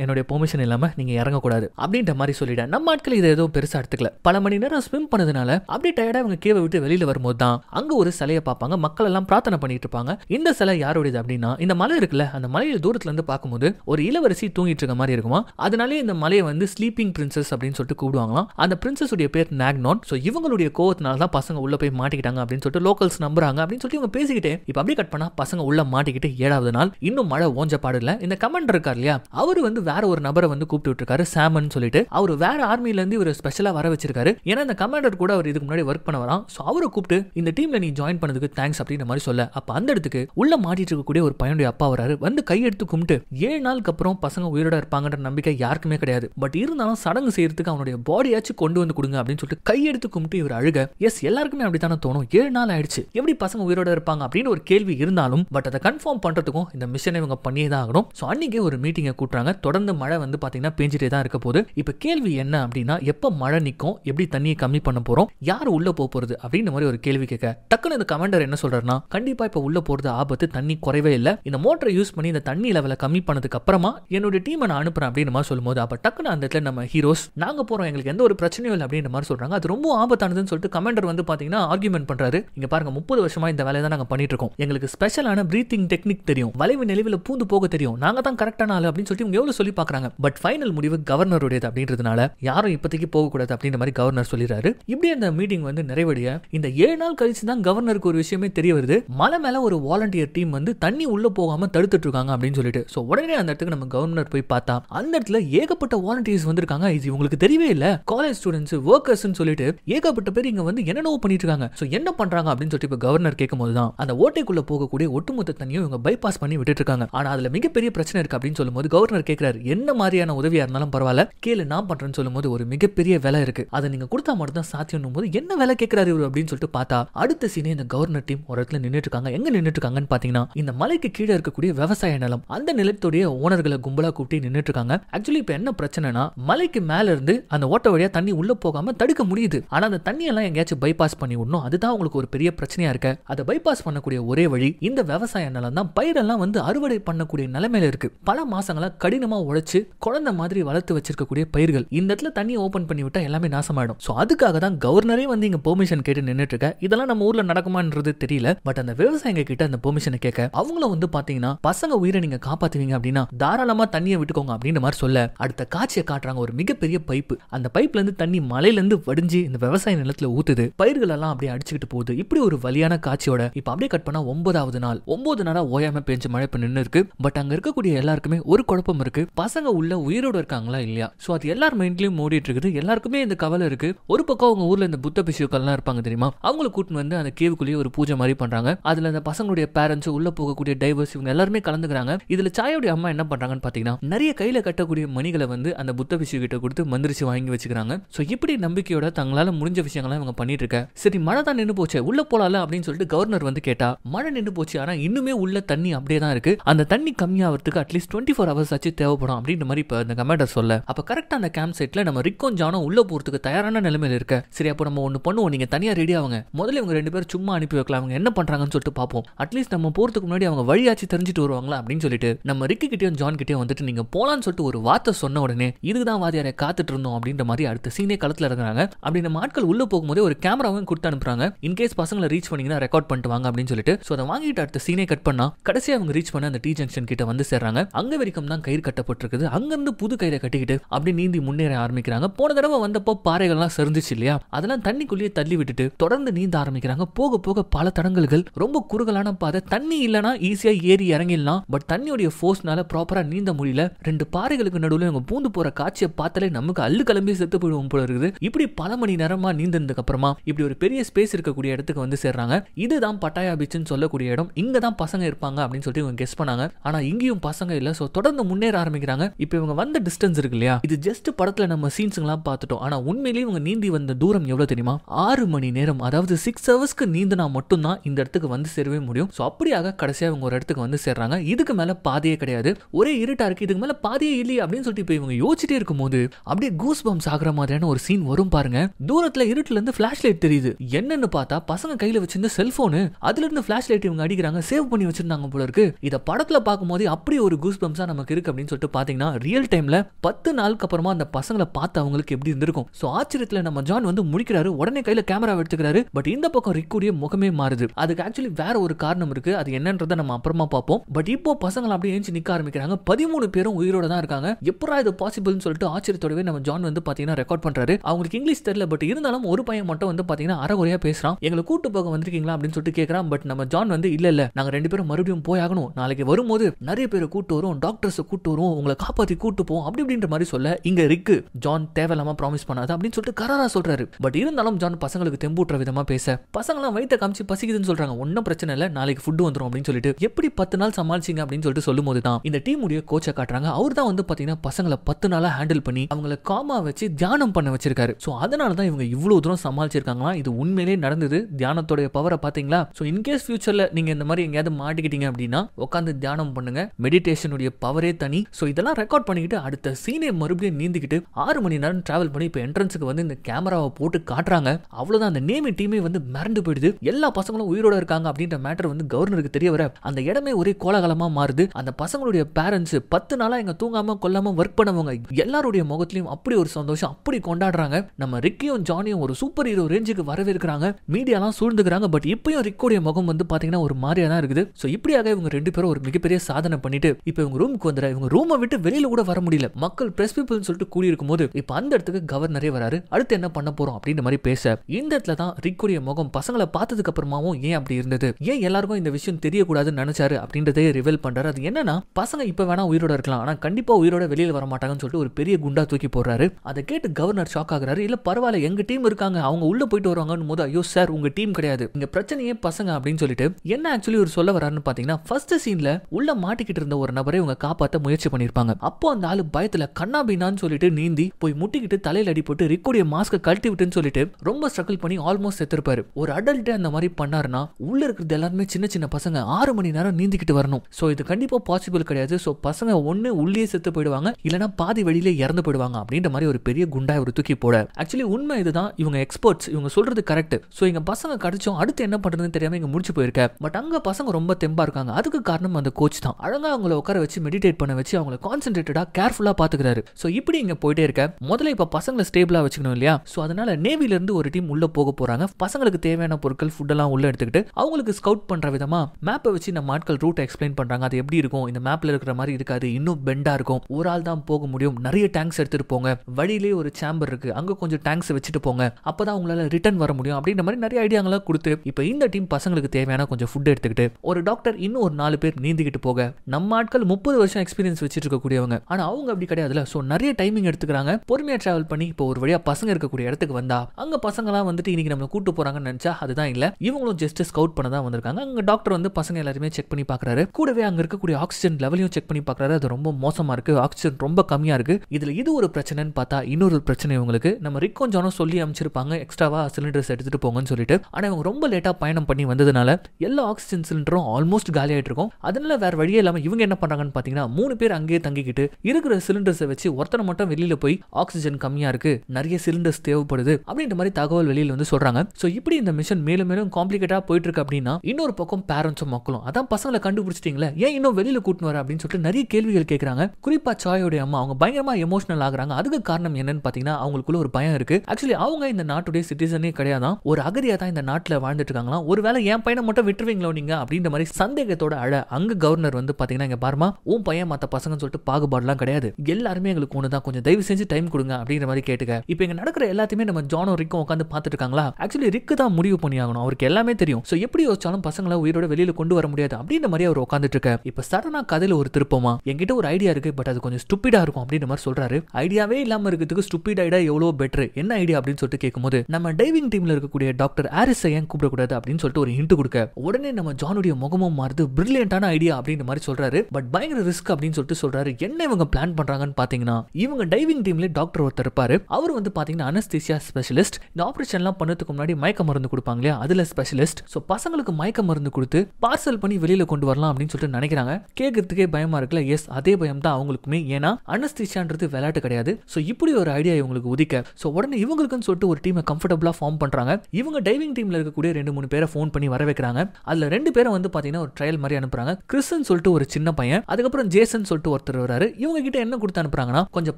என்னுடைய பெர்மிஷன் இல்லாமல் நீங்கள் இறங்கக்கூடாது அப்படின்ற மாதிரி சொல்லிட்டேன் நம்ம ஆட்கள் இதை எதுவும் பெருசாக எடுத்துக்கல பல மணி நேரம் ஸ்விம் பண்ணதுனால அப்படி டயர்டாக அவங்க கீழே விட்டு வெளியில் வரும்போது தான் அங்கே ஒரு சிலையை பார்ப்பாங்க மக்கள் எல்லாம் பிரார்த்தனை பண்ணிட்டு இருப்பாங்க இந்த சிலை யாருடையது அப்படின்னா இந்த மலை இருக்குல்ல அந்த மலையில தூரத்துல இருந்து பார்க்கும்போது ஒரு இளவரசி தூங்கிட்டு இருக்க மாதிரி இருக்குமா அதனாலே இந்த மலையை வந்து ஸ்லீப்பிங் பிரின்சஸ் அப்படின்னு சொல்லிட்டு கூப்பிடுவாங்களாம் அந்த பிரின்சஸ் உடைய பேர் நாக்னாட் ஸோ இவங்களுடைய கோவத்தினால தான் பசங்க உள்ள போய் மாட்டிக்கிட்டாங்க அப்படின்னு சொல்லிட்டு லோக்கல்ஸ் நம்புறாங்க அப்படின்னு சொல்லிட்டு இவங்க பேசிக்கிட்டே இப்போ அப்படி கட் பண்ணா பசங்க உள்ள மாட்டிக்கிட்டு ஏழாவது நாள் இன்னும் மழை ஓஞ்ச காமிச்ச பாடல இந்த கமெண்ட் இருக்கார் இல்லையா அவர் வந்து வேற ஒரு நபரை வந்து கூப்பிட்டு இருக்காரு சாமன் சொல்லிட்டு அவர் வேற ஆர்மில இருந்து இவர் ஸ்பெஷலா வர வச்சிருக்காரு ஏன்னா இந்த கமாண்டர் கூட அவர் இதுக்கு முன்னாடி ஒர்க் பண்ண வரான் ஸோ அவரை கூப்பிட்டு இந்த டீம்ல நீ ஜாயின் பண்ணதுக்கு தேங்க்ஸ் அப்படின்ற மாதிரி சொல்ல அப்ப அந்த இடத்துக்கு உள்ள மாட்டிட்டு இருக்கக்கூடிய ஒரு பையனுடைய அப்பா வராரு வந்து கையெடுத்து கும்பிட்டு ஏழு நாளுக்கு அப்புறம் பசங்க உயிரோட இருப்பாங்கன்ற நம்பிக்கை யாருக்குமே கிடையாது பட் இருந்தாலும் சடங்கு செய்யறதுக்கு அவனுடைய பாடியாச்சும் கொண்டு வந்து கொடுங்க அப்படின்னு சொல்லிட்டு கையெடுத்து கும்பிட்டு இவர் அழுக எஸ் எல்லாருக்குமே அப்படித்தான தோணும் ஏழு நாள் ஆயிடுச்சு எப்படி பசங்க உயிரோட இருப்பாங்க அப்படின்னு ஒரு கேள்வி இருந்தாலும் பட் அதை கன்ஃபார்ம் பண்றதுக்கும் இந்த மிஷனை இவங்க பண்ணி பண்ணி தான் ஆகணும் ஸோ அன்றைக்கே ஒரு மீட்டிங்கை கூட்டுறாங்க தொடர்ந்து மழை வந்து பார்த்தீங்கன்னா பேஞ்சிட்டே தான் இருக்க போது இப்போ கேள்வி என்ன அப்படின்னா எப்போ மழை நிற்கும் எப்படி தண்ணியை கம்மி பண்ண போகிறோம் யார் உள்ளே போக போகிறது அப்படின்ற மாதிரி ஒரு கேள்வி கேட்க டக்குன்னு இந்த கமாண்டர் என்ன சொல்கிறாருன்னா கண்டிப்பாக இப்போ உள்ளே போகிறது ஆபத்து தண்ணி குறைவே இல்லை இந்த மோட்டரை யூஸ் பண்ணி இந்த தண்ணி லெவலை கம்மி பண்ணதுக்கு அப்புறமா என்னுடைய டீமை நான் அனுப்புறேன் அப்படின்னு மாதிரி சொல்லும்போது அப்போ டக்குன்னு அந்த இடத்துல நம்ம ஹீரோஸ் நாங்கள் போகிறோம் எங்களுக்கு எந்த ஒரு பிரச்சனையும் இல்லை அப்படின்ற மாதிரி சொல்கிறாங்க அது ரொம்ப ஆபத்தானதுன்னு சொல்லிட்டு கமாண்டர் வந்து பார்த்தீங்கன்னா ஆர்குமெண்ட் பண்ணுறாரு இங்கே பாருங்க முப்பது வருஷமாக இந்த வேலையை தான் நாங்கள் பண்ணிட்டு இருக்கோம் எங்களுக்கு ஸ்பெஷலான ப்ரீத்திங் டெக்னிக் தெரியும் வளைவு நிலவில் பூந்து போக போக தெரியும் நாங்க தான் கரெக்டான ஆளு அப்படின்னு சொல்லிட்டு எவ்வளவு சொல்லி பாக்குறாங்க பட் ஃபைனல் முடிவு கவர்னருடையது அப்படின்றதுனால யாரும் இப்போதைக்கு போகக்கூடாது அப்படின்ற மாதிரி கவர்னர் சொல்லிடுறாரு இப்படி அந்த மீட்டிங் வந்து நிறைவடைய இந்த ஏழு நாள் கழிச்சு தான் கவர்னருக்கு ஒரு விஷயமே தெரிய வருது மலை மேல ஒரு வாலண்டியர் டீம் வந்து தண்ணி உள்ள போகாம தடுத்துட்டு இருக்காங்க அப்படின்னு சொல்லிட்டு உடனே அந்த இடத்துக்கு நம்ம கவர்னர் போய் பார்த்தா அந்த இடத்துல ஏகப்பட்ட வாலண்டியர்ஸ் வந்திருக்காங்க இது உங்களுக்கு தெரியவே இல்ல காலேஜ் ஸ்டூடெண்ட்ஸ் ஒர்க்கர்ஸ் சொல்லிட்டு ஏகப்பட்ட பேர் இங்க வந்து என்னென்னவோ பண்ணிட்டு இருக்காங்க சோ என்ன பண்றாங்க அப்படின்னு சொல்லிட்டு இப்போ கவர்னர் கேட்கும் போது தான் அந்த ஓட்டைக்குள்ள போகக்கூடிய ஒட்டுமொத்த தண்ணியும் இவங்க பைபாஸ் பண்ணி விட்டுட்டு இருக்காங்க ஆனா அதுல அதில் மிகப்பெரிய பிரச்சனை இருக்கு அப்படின்னு சொல்லும்போது கவர்னர் கேட்கிறாரு என்ன மாதிரியான உதவியா இருந்தாலும் பரவாயில்ல கேளு நான் பண்றேன்னு சொல்லும்போது ஒரு மிகப்பெரிய விலை இருக்கு அதை நீங்க கொடுத்தா மட்டும் தான் சாத்தியம் போது என்ன விலை கேட்கிறாரு இவர் அப்படின்னு சொல்லிட்டு பார்த்தா அடுத்த சீனே இந்த கவர்னர் டீம் ஒரு இடத்துல நின்றுட்டு இருக்காங்க எங்க நின்றுட்டு இருக்காங்கன்னு பாத்தீங்கன்னா இந்த மலைக்கு கீழே இருக்கக்கூடிய விவசாய நிலம் அந்த நிலத்துடைய ஓனர்களை கும்பலா கூட்டி நின்றுட்டு இருக்காங்க ஆக்சுவலி இப்ப என்ன பிரச்சனைனா மலைக்கு மேல இருந்து அந்த ஓட்ட வழியா தண்ணி உள்ள போகாம தடுக்க முடியுது ஆனா அந்த தண்ணியெல்லாம் எங்கேயாச்சும் பைபாஸ் பண்ணி விடணும் அதுதான் உங்களுக்கு ஒரு பெரிய பிரச்சனையா இருக்க அதை பைபாஸ் பண்ணக்கூடிய ஒரே வழி இந்த விவசாய நிலம் தான் பயிரெல்லாம் வந்து அறுவடை பண்ணக்கூடிய இருக்கக்கூடிய நிலைமையில இருக்கு பல மாசங்களா கடினமா உழைச்சு குழந்தை மாதிரி வளர்த்து வச்சிருக்கக்கூடிய பயிர்கள் இந்த இடத்துல தண்ணி ஓபன் பண்ணி விட்டா எல்லாமே நாசமாயிடும் சோ அதுக்காக தான் கவர்னரே வந்து இங்க பெர்மிஷன் கேட்டு நின்றுட்டு இருக்க இதெல்லாம் நம்ம ஊர்ல நடக்குமான்றது தெரியல பட் அந்த விவசாயிங்க கிட்ட அந்த பெர்மிஷனை கேட்க அவங்கள வந்து பாத்தீங்கன்னா பசங்க உயிரை நீங்க காப்பாத்துவீங்க அப்படின்னா தாராளமா தண்ணியை விட்டுக்கோங்க அப்படின்ற மாதிரி சொல்ல அடுத்த காட்சியை காட்டுறாங்க ஒரு மிகப்பெரிய பைப்பு அந்த பைப்ல இருந்து தண்ணி மலையில இருந்து வடிஞ்சு இந்த விவசாய நிலத்துல ஊத்துது பயிர்கள் எல்லாம் அப்படியே அடிச்சுக்கிட்டு போகுது இப்படி ஒரு வழியான காட்சியோட இப்ப அப்படியே கட் பண்ணா ஒன்பதாவது நாள் ஒன்பது நாளா ஓயாம பெஞ்சு மழை இப்ப நின்னு இருக்கு பட் அங்க இருக்கக்கூடிய எல்லாருக்குமே ஒரு குழப்பம் இருக்கு பசங்க உள்ள உயிரோடு இருக்காங்களா இல்லையா சோ அது எல்லார் மைண்ட்லயும் மூடிட்டு இருக்குது எல்லாருக்குமே இந்த கவலை இருக்கு ஒரு பக்கம் அவங்க ஊர்ல இந்த புத்த பிசுக்கள்லாம் இருப்பாங்க தெரியுமா அவங்களை கூட்டின்னு வந்து அந்த கேவுக்குள்ளேயே ஒரு பூஜை மாதிரி பண்றாங்க அதுல அந்த பசங்களுடைய பேரண்ட்ஸ் உள்ள போகக்கூடிய டைவர்ஸ் இவங்க எல்லாருமே கலந்துக்கிறாங்க இதுல சாயோடைய அம்மா என்ன பண்றாங்கன்னு பாத்தீங்கன்னா நிறைய கையில கட்டக்கூடிய மணிகளை வந்து அந்த புத்த பிசு கிட்ட கொடுத்து மந்திரிச்சு வாங்கி வச்சுக்கிறாங்க சோ இப்படி நம்பிக்கையோட தங்களால முடிஞ்ச விஷயங்கள்லாம் இவங்க பண்ணிட்டு இருக்க சரி மழை தான் நின்று போச்சு உள்ள போலால அப்படின்னு சொல்லிட்டு கவர்னர் வந்து கேட்டா மழை நின்று போச்சு ஆனா இன்னுமே உள்ள தண்ணி அப்படியே தான் இருக்கு அந்த தண்ணி தண்ணி கம்மியாகிறதுக்கு அட்லீஸ்ட் டுவெண்ட்டி ஃபோர் ஹவர்ஸ் ஆச்சு தேவைப்படும் அப்படின்ற மாதிரி இப்போ இந்த கமாண்டர் சொல்ல அப்போ கரெக்டாக அந்த கேம்ப் சைட்டில் நம்ம ரிக்கோன் ஜானோ உள்ளே போகிறதுக்கு தயாரான நிலைமையில் இருக்க சரி அப்போ நம்ம ஒன்று பண்ணுவோம் நீங்கள் தனியாக ரெடி ஆகுங்க முதல்ல இவங்க ரெண்டு பேரும் சும்மா அனுப்பி வைக்கலாம் அவங்க என்ன பண்ணுறாங்கன்னு சொல்லிட்டு பார்ப்போம் அட்லீஸ்ட் நம்ம போகிறதுக்கு முன்னாடி அவங்க வழியாச்சு தெரிஞ்சுட்டு வருவாங்களா அப்படின்னு சொல்லிட்டு நம்ம ரிக்கு கிட்டேயும் ஜான் கிட்டேயும் வந்துட்டு நீங்கள் போகலான்னு சொல்லிட்டு ஒரு வார்த்தை சொன்ன உடனே இதுதான் வாதியாரை காத்துட்டு இருந்தோம் அப்படின்ற மாதிரி அடுத்த சீனே களத்தில் இருக்கிறாங்க அப்படி நம்ம ஆட்கள் உள்ளே போகும்போதே ஒரு கேமராவும் கொடுத்து அனுப்புறாங்க இன்கேஸ் பசங்களை ரீச் பண்ணிங்கன்னா ரெக்கார்ட் பண்ணிட்டு வாங்க அப்படின்னு சொல்லிட்டு ஸோ அதை வாங்கிட்டு அடுத்த சீனே கட் பண்ணால் கடைசியாக அவங்க ரீச் பண்ண அந்த டீ ஜங்ஷன் கிட்ட வந்து சேர்றாங்க அங்க வரைக்கும் தான் கயிறு கட்டப்பட்டிருக்குது அங்கிருந்து புது கயிறை கட்டிக்கிட்டு அப்படி நீந்தி முன்னேற ஆரம்பிக்கிறாங்க போன தடவை வந்தப்போ பாறைகள்லாம் சரிஞ்சிச்சு இல்லையா அதெல்லாம் தண்ணிக்குள்ளேயே தள்ளி விட்டுட்டு தொடர்ந்து நீந்த ஆரம்பிக்கிறாங்க போக போக பல தடங்கல்கள் ரொம்ப குறுகலான பாதை தண்ணி இல்லனா ஈஸியா ஏறி இறங்கிடலாம் பட் தண்ணியுடைய ஃபோர்ஸ்னால ப்ராப்பரா நீந்த முடியல ரெண்டு பாறைகளுக்கு நடுவில் அவங்க பூந்து போற காட்சியை பார்த்தாலே நமக்கு அள்ளு கிளம்பி செத்து போயிடுவோம் போல இருக்குது இப்படி பல மணி நேரமா நீந்ததுக்கு அப்புறமா இப்படி ஒரு பெரிய ஸ்பேஸ் இருக்கக்கூடிய இடத்துக்கு வந்து சேர்றாங்க இதுதான் பட்டாயா பீச்சுன்னு சொல்லக்கூடிய இடம் இங்க தான் பசங்க இருப்பாங்க அப்படின்னு சொல்லிட்டு இவங்க கெஸ் பண்ணாங்க ஆனால் இங்கேயும் பசங்க இல்லை ஸோ தொடர்ந்து முன்னேற ஆரம்பிக்கிறாங்க இப்போ இவங்க வந்த டிஸ்டன்ஸ் இருக்கு இல்லையா இது ஜஸ்ட் படத்துல நம்ம சீன்ஸுங்களாம் பார்த்துட்டோம் ஆனால் உண்மையிலேயே இவங்க நீந்தி வந்த தூரம் எவ்வளவு தெரியுமா ஆறு மணி நேரம் அதாவது சிக்ஸ் ஹவர்ஸ்க்கு நீந்தினா மட்டும்தான் இந்த இடத்துக்கு வந்து சேரவே முடியும் ஸோ அப்படியாக கடைசியா இவங்க ஒரு இடத்துக்கு வந்து சேர்றாங்க இதுக்கு மேலே பாதையே கிடையாது ஒரே இருட்டா இருக்கு இதுக்கு மேலே பாதையே இல்லையே அப்படின்னு சொல்லிட்டு இப்போ இவங்க யோசிச்சிட்டே இருக்கும்போது அப்படியே கூஸ் பம்ஸ் ஆகிற மாதிரியான ஒரு சீன் வரும் பாருங்க தூரத்தில் இருட்டுல இருந்து ஃபிளாஷ் லைட் தெரியுது என்னன்னு பார்த்தா பசங்க கையில் வச்சிருந்த செல்ஃபோனு அதுல இருந்து ஃபிளாஷ் லைட் இவங்க அடிக்கிறாங்க சேவ் பண்ணி வச்சிருந்தாங்க போல இருக்கு இதை படத்தில் பார்க்க போதே அப்படி ஒரு கூஸ் பம்ஸாக நமக்கு இருக்குது அப்படின்னு சொல்லிட்டு பார்த்தீங்கன்னா ரியல் டைமில் பத்து நாளுக்கு அப்புறமா அந்த பசங்களை பார்த்து அவங்களுக்கு எப்படி இருந்திருக்கும் ஸோ ஆச்சரியத்தில் நம்ம ஜான் வந்து முடிக்கிறாரு உடனே கையில் கேமரா எடுத்துக்கிறாரு பட் இந்த பக்கம் ரிக்குடைய முகமே மாறுது அதுக்கு ஆக்சுவலி வேற ஒரு காரணம் இருக்கு அது என்னன்றதை நம்ம அப்புறமா பார்ப்போம் பட் இப்போ பசங்களை அப்படியே ஏஞ்சி நிற்க ஆரம்பிக்கிறாங்க பதிமூணு பேரும் உயிரோட தான் இருக்காங்க எப்படா இது பாசிபிள்னு சொல்லிட்டு ஆச்சரியத்தோடவே நம்ம ஜான் வந்து பார்த்தீங்கன்னா ரெக்கார்ட் பண்ணுறாரு அவங்களுக்கு இங்கிலீஷ் தெரியல பட் இருந்தாலும் ஒரு பையன் மட்டும் வந்து பார்த்தீங்கன்னா அறகுறையாக பேசுகிறான் எங்களை கூட்டு பக்கம் வந்திருக்கீங்களா அப்படின்னு சொல்லிட்டு கேட்குறான் பட் நம்ம ஜான் வந்து இல்லை இல்லை நாங்கள் ரெண்டு பேரும் மறுபடியும் போயாகணும் நாளைக்கு வரும்போது நிறைய பேரை கூட்டு வரும் டாக்டர்ஸை கூட்டு வரும் உங்களை காப்பாற்றி கூட்டு போவோம் அப்படி அப்படின்ற மாதிரி சொல்ல இங்க ரிக்கு ஜான் தேவையில்லாம ப்ராமிஸ் பண்ணாது அப்படின்னு சொல்லிட்டு கரரா சொல்றாரு பட் இருந்தாலும் ஜான் பசங்களுக்கு தெம்பூட்டுற விதமா பேச பசங்களாம் வயிற்ற காமிச்சு பசிக்குதுன்னு சொல்றாங்க ஒன்றும் பிரச்சனை இல்லை நாளைக்கு ஃபுட் வந்துடும் அப்படின்னு சொல்லிட்டு எப்படி பத்து நாள் சமாளிச்சிங்க அப்படின்னு சொல்லிட்டு சொல்லும் போது தான் இந்த உடைய கோச்சை காட்டுறாங்க அவர் தான் வந்து பாத்தீங்கன்னா பசங்களை பத்து நாளா ஹேண்டில் பண்ணி அவங்கள காமா வச்சு தியானம் பண்ண வச்சிருக்காரு ஸோ அதனால தான் இவங்க இவ்வளவு தூரம் சமாளிச்சிருக்காங்களா இது உண்மையிலேயே நடந்தது தியானத்துடைய பவரை பாத்தீங்களா ஸோ இன்கேஸ் ஃபியூச்சர்ல நீங்க இந்த மாதிரி எங்கேயாவது மாட்டிக்கிட்டீங்க அப்படின்னா உட்காந்து தியானம் பண்ணுங்க மெடிடேஷனுடைய பவரே தனி ஸோ இதெல்லாம் ரெக்கார்ட் பண்ணிக்கிட்டு அடுத்த சீனே மறுபடியும் நீந்திக்கிட்டு ஆறு மணி நேரம் டிராவல் பண்ணி இப்போ என்ட்ரன்ஸுக்கு வந்து இந்த கேமராவை போட்டு காட்டுறாங்க அவ்வளோதான் அந்த நேமி டீமே வந்து மறந்து போயிடுது எல்லா பசங்களும் உயிரோட இருக்காங்க அப்படின்ற மேட்டர் வந்து கவர்னருக்கு தெரிய வர அந்த இடமே ஒரே கோலாகலமாக மாறுது அந்த பசங்களுடைய பேரண்ட்ஸ் பத்து நாளாக எங்கள் தூங்காமல் கொல்லாமல் ஒர்க் பண்ணவங்க எல்லாருடைய முகத்துலையும் அப்படி ஒரு சந்தோஷம் அப்படி கொண்டாடுறாங்க நம்ம ரிக்கியும் ஜானியும் ஒரு சூப்பர் ஹீரோ ரேஞ்சுக்கு வரவே இருக்கிறாங்க மீடியாலாம் சூழ்ந்துக்கிறாங்க பட் இப்பயும் ரிக்கோடைய முகம் வந்து பார்த்தீங்கன்னா ஒரு மாதிரியாக தான் இருக்குது ஸோ இப்படியாக இவங்க ரெண்டு பேரும் ஒரு மிகப்பெரிய சாதனை பண்ணிட்டு இப்போ இவங்க ரூமுக்கு வந்துற இவங்க ரூமை விட்டு வெளியில கூட வர முடியல மக்கள் பிரஸ் பீப்புள்னு சொல்லிட்டு கூடி இருக்கும் போது இப்போ அந்த இடத்துக்கு கவர்னரே வராரு அடுத்து என்ன பண்ண போறோம் அப்படின்ற மாதிரி பேச இந்த இடத்துல தான் ரிக்குடைய முகம் பசங்களை பார்த்ததுக்கு அப்புறமாவும் ஏன் அப்படி இருந்தது ஏன் எல்லாருக்கும் இந்த விஷயம் தெரியக்கூடாதுன்னு நினைச்சாரு அப்படின்றதே ரிவெல் பண்றாரு அது என்னன்னா பசங்க இப்ப வேணா உயிரோட இருக்கலாம் ஆனா கண்டிப்பா உயிரோட வெளியில வர மாட்டாங்கன்னு சொல்லிட்டு ஒரு பெரிய குண்டா தூக்கி போடுறாரு அதை கேட்டு கவர்னர் ஷாக் ஆகுறாரு இல்ல பரவாயில்ல எங்க டீம் இருக்காங்க அவங்க உள்ள போயிட்டு வருவாங்கன்னு போது ஐயோ சார் உங்க டீம் கிடையாது இங்க பிரச்சனையே பசங்க அப்படின்னு சொல்லிட்டு என்ன ஆக்சுவலி ஒரு சொல்ல வராருன்னு பாத்தீங்கன்னா ஃபர்ஸ்ட் சீன்ல உள்ள மாட்டிக்கிட்டு இருந்த ஒரு நபரை இவங்க காப்பாற்ற முயற்சி பண்ணியிருப்பாங்க அப்போ அந்த ஆளு பயத்தில் கண்ணா சொல்லிட்டு நீந்தி போய் முட்டிக்கிட்டு தலையில் அடிபட்டு ரிக்கோடைய மாஸ்க்கை கழட்டி விட்டுன்னு சொல்லிட்டு ரொம்ப ஸ்ட்ரகிள் பண்ணி ஆல்மோஸ்ட் செத்துருப்பாரு ஒரு அடல்ட்டே அந்த மாதிரி பண்ணாருன்னா உள்ள இருக்கிறது எல்லாருமே சின்ன சின்ன பசங்க ஆறு மணி நேரம் நீந்திக்கிட்டு வரணும் ஸோ இது கண்டிப்பா பாசிபிள் கிடையாது ஸோ பசங்க ஒண்ணு உள்ளே செத்து போயிடுவாங்க இல்லைனா பாதி வழியிலே இறந்து போயிடுவாங்க அப்படின்ற மாதிரி ஒரு பெரிய குண்டா ஒரு தூக்கி போட ஆக்சுவலி உண்மை இதுதான் இவங்க எக்ஸ்பர்ட்ஸ் இவங்க சொல்றது கரெக்ட் சோ இங்க பசங்க கடிச்சோம் அடுத்து என்ன பண்றதுன்னு தெரியாம இங்க முடிச்சு போயிருக்க பட் அங்க பசங்க ரொம்ப தெம்பா இருக்காங்க அதுக்கு காரணம் அந்த கோச் தான் அழகாக அவங்கள உட்கார வச்சு மெடிடேட் பண்ண வச்சு அவங்களை கான்சென்ட்ரேட்டடாக கேர்ஃபுல்லாக பார்த்துக்கிறாரு ஸோ இப்படி இங்கே போயிட்டே இருக்க முதல்ல இப்போ பசங்களை ஸ்டேபிளாக வச்சுக்கணும் இல்லையா ஸோ அதனால நேவிலேருந்து ஒரு டீம் உள்ளே போக போகிறாங்க பசங்களுக்கு தேவையான பொருட்கள் ஃபுட்டெல்லாம் உள்ளே எடுத்துக்கிட்டு அவங்களுக்கு ஸ்கவுட் பண்ணுற விதமாக மேப்பை வச்சு நம்ம மாட்கள் ரூட்டை எக்ஸ்பிளைன் பண்ணுறாங்க அது எப்படி இருக்கும் இந்த மேப்பில் இருக்கிற மாதிரி இருக்காது இன்னும் பெண்டாக இருக்கும் ஒரு ஆள் தான் போக முடியும் நிறைய டேங்க்ஸ் எடுத்துகிட்டு போங்க வழியிலே ஒரு சேம்பர் இருக்குது அங்கே கொஞ்சம் டேங்க்ஸ் வச்சுட்டு போங்க அப்போ தான் உங்களால் ரிட்டர்ன் வர முடியும் அப்படின்ற மாதிரி நிறைய ஐடியாங்களாம் கொடுத்து இப்போ இந்த டீம் பசங்களுக்கு தேவையான கொஞ்சம் ஃபுட் எடுத்துக்கிட்டு ஒரு டாக்டர் இன்னும் ஒரு நாலு பேர் நீந்திக்கிட்டு போக நம்ம ஆட்கள் முப்பது வருஷம் எக்ஸ்பீரியன்ஸ் வச்சுட்டு இருக்கக்கூடியவங்க ஆனால் அவங்க அப்படி கிடையாதுல சோ நிறைய டைமிங் எடுத்துக்கிறாங்க பொறுமையா ட்ராவல் பண்ணி இப்போ ஒரு வழியா பசங்க இருக்கக்கூடிய இடத்துக்கு வந்தா அங்க பசங்க எல்லாம் வந்துட்டு இன்னைக்கு நம்ம கூட்டு போறாங்கன்னு நினைச்சா அதுதான் இல்ல இவங்களும் ஜஸ்ட் ஸ்கவுட் பண்ண தான் வந்திருக்காங்க அங்க டாக்டர் வந்து பசங்க எல்லாருமே செக் பண்ணி பாக்குறாரு கூடவே அங்க இருக்கக்கூடிய ஆக்சிஜன் லெவலையும் செக் பண்ணி பாக்குறாரு அது ரொம்ப மோசமா இருக்கு ஆக்சிஜன் ரொம்ப கம்மியா இருக்கு இதுல இது ஒரு பிரச்சனைன்னு பார்த்தா இன்னொரு பிரச்சனை இவங்களுக்கு நம்ம ரிக்கோன் ஜானோ சொல்லி அமைச்சிருப்பாங்க எக்ஸ்ட்ராவா சிலிண்டர்ஸ் எடுத்துட்டு போங்கன்னு சொல்லிட்டு ஆனா இவங்க ரொம்ப லேட்டா பயணம் பண்ணி வந்ததுனால எல்லா ஆக்சிஜன் சிலிண்டரும் ஆல்மோஸ்ட் காலி ஆயிட்டு இருக்கும் அதனால வேற வழியே இல்லாமல் இவங்க என்ன பண்றாங்கன்னு பாத்தீங்கன்னா மூணு பேர் அங்கேயே தங்கிக்கிட்டு இருக்கிற சிலிண்டர்ஸை வச்சு ஒருத்தனை மட்டும் வெளியில போய் ஆக்சிஜன் கம்மியா இருக்கு நிறைய சிலிண்டர்ஸ் தேவைப்படுது அப்படின்ற மாதிரி தகவல் வெளியில் வந்து சொல்றாங்க சோ இப்படி இந்த மிஷன் மேலும் மேலும் காம்ப்ளிகேட்டாக போயிட்டு இருக்கு அப்படின்னா இன்னொரு பக்கம் பேரண்ட்ஸும் மக்களும் அதான் பசங்களை கண்டுபிடிச்சிட்டீங்களே ஏன் இன்னும் வெளியில் கூட்டின்னு வர அப்படின்னு சொல்லிட்டு நிறைய கேள்விகள் கேட்குறாங்க குறிப்பா சாயோடைய அம்மா அவங்க பயங்கரமா எமோஷனல் ஆகுறாங்க அதுக்கு காரணம் என்னன்னு பாத்தீங்கன்னா அவங்களுக்குள்ள ஒரு பயம் இருக்கு ஆக்சுவலி அவங்க இந்த நாட்டுடைய சிட்டிசனே கிடையாது ஒரு அகதியாக தான் இந்த நாட்டில் வாழ்ந்துட்டு இருக்காங்களாம் ஒருவேளை என் பையனை மட்டும் விட்டுருவீங்களோ நீங்க அப்படின்ற மாதிரி சந்தேகத்தோட அழ அங்க கவர்னர் ஓனர் வந்து பாத்தீங்கன்னா இங்க பாருமா உன் பையன் மத்த பசங்கன்னு சொல்லிட்டு பாகுபாடுலாம் கிடையாது எல்லாருமே எங்களுக்கு ஒண்ணுதான் கொஞ்சம் தயவு செஞ்சு டைம் கொடுங்க அப்படிங்கிற மாதிரி கேட்டுக்க இப்போ இங்க நடக்கிற எல்லாத்தையுமே நம்ம ஜானும் ரிக்கும் உட்காந்து பாத்துட்டு இருக்காங்களா ஆக்சுவலி ரிக்கு தான் முடிவு பண்ணி ஆகணும் அவருக்கு எல்லாமே தெரியும் சோ எப்படி யோசிச்சாலும் பசங்களை உயிரோட வெளியில கொண்டு வர முடியாது அப்படின்ற மாதிரி அவர் உட்காந்துட்டு இருக்க இப்ப சடனா கதையில ஒரு திருப்பமா என்கிட்ட ஒரு ஐடியா இருக்கு பட் அது கொஞ்சம் ஸ்டூப்பிடா இருக்கும் அப்படின்ற மாதிரி சொல்றாரு ஐடியாவே இல்லாம இருக்கிறதுக்கு ஸ்டூப்பிட் ஐடியா எவ்வளவு பெட்ரு என்ன ஐடியா அப்படின்னு சொல்லிட்டு கேட்கும்போது நம்ம டைவிங் டீம்ல இருக்கக்கூடிய டாக்டர் ஆரிஸை ஏன் கூப்பிடக்கூடாது அப்படின்னு சொல்லிட்டு ஒரு ஹிண்ட் கொடுக்க உடனே நம்ம ஜானுடைய முகமும் மாறுது பிரில்லியன்டான ஐடியா அப்படின்னு அப்படின்ற மாதிரி சொல்றாரு பட் பயங்கர ரிஸ்க் அப்படின்னு சொல்லிட்டு சொல்றாரு என்ன இவங்க பிளான் பண்றாங்கன்னு பாத்தீங்கன்னா இவங்க டைவிங் டீம்ல டாக்டர் ஒருத்தர் இருப்பாரு அவர் வந்து பாத்தீங்கன்னா அனஸ்தீசியா ஸ்பெஷலிஸ்ட் இந்த எல்லாம் பண்ணதுக்கு முன்னாடி மயக்க மருந்து கொடுப்பாங்களே அதுல ஸ்பெஷலிஸ்ட் ஸோ பசங்களுக்கு மயக்க மருந்து கொடுத்து பார்சல் பண்ணி வெளியில கொண்டு வரலாம் அப்படின்னு சொல்லிட்டு நினைக்கிறாங்க கேட்கறதுக்கே பயமா இருக்குல்ல எஸ் அதே பயம் தான் அவங்களுக்குமே ஏன்னா அனஸ்திஷான்றது விளையாட்டு கிடையாது ஸோ இப்படி ஒரு ஐடியா இவங்களுக்கு உதிக்க ஸோ உடனே இவங்களுக்குன்னு சொல்லிட்டு ஒரு டீமை கம்ஃபர்டபுளாக ஃபார்ம் பண்றாங்க இவங்க டைவிங் டீமில் இருக்கக்கூடிய ரெண்டு மூணு பேரை ஃபோன் பண்ணி வர வைக்கிறாங்க அதுல ரெண்டு பேரை வந்து பார்த்தீங்கன்னா ஒரு ட்ரையல் மாதிரி அனுப்புறாங்க கிறிஸ்டன் ஜேசன் சொல்லிட்டு ஒரு சின்ன பையன் அதுக்கப்புறம் ஜேசன் சொல்லிட்டு ஒருத்தர் வராரு இவங்க கிட்ட என்ன கொடுத்து அனுப்புறாங்கன்னா கொஞ்சம்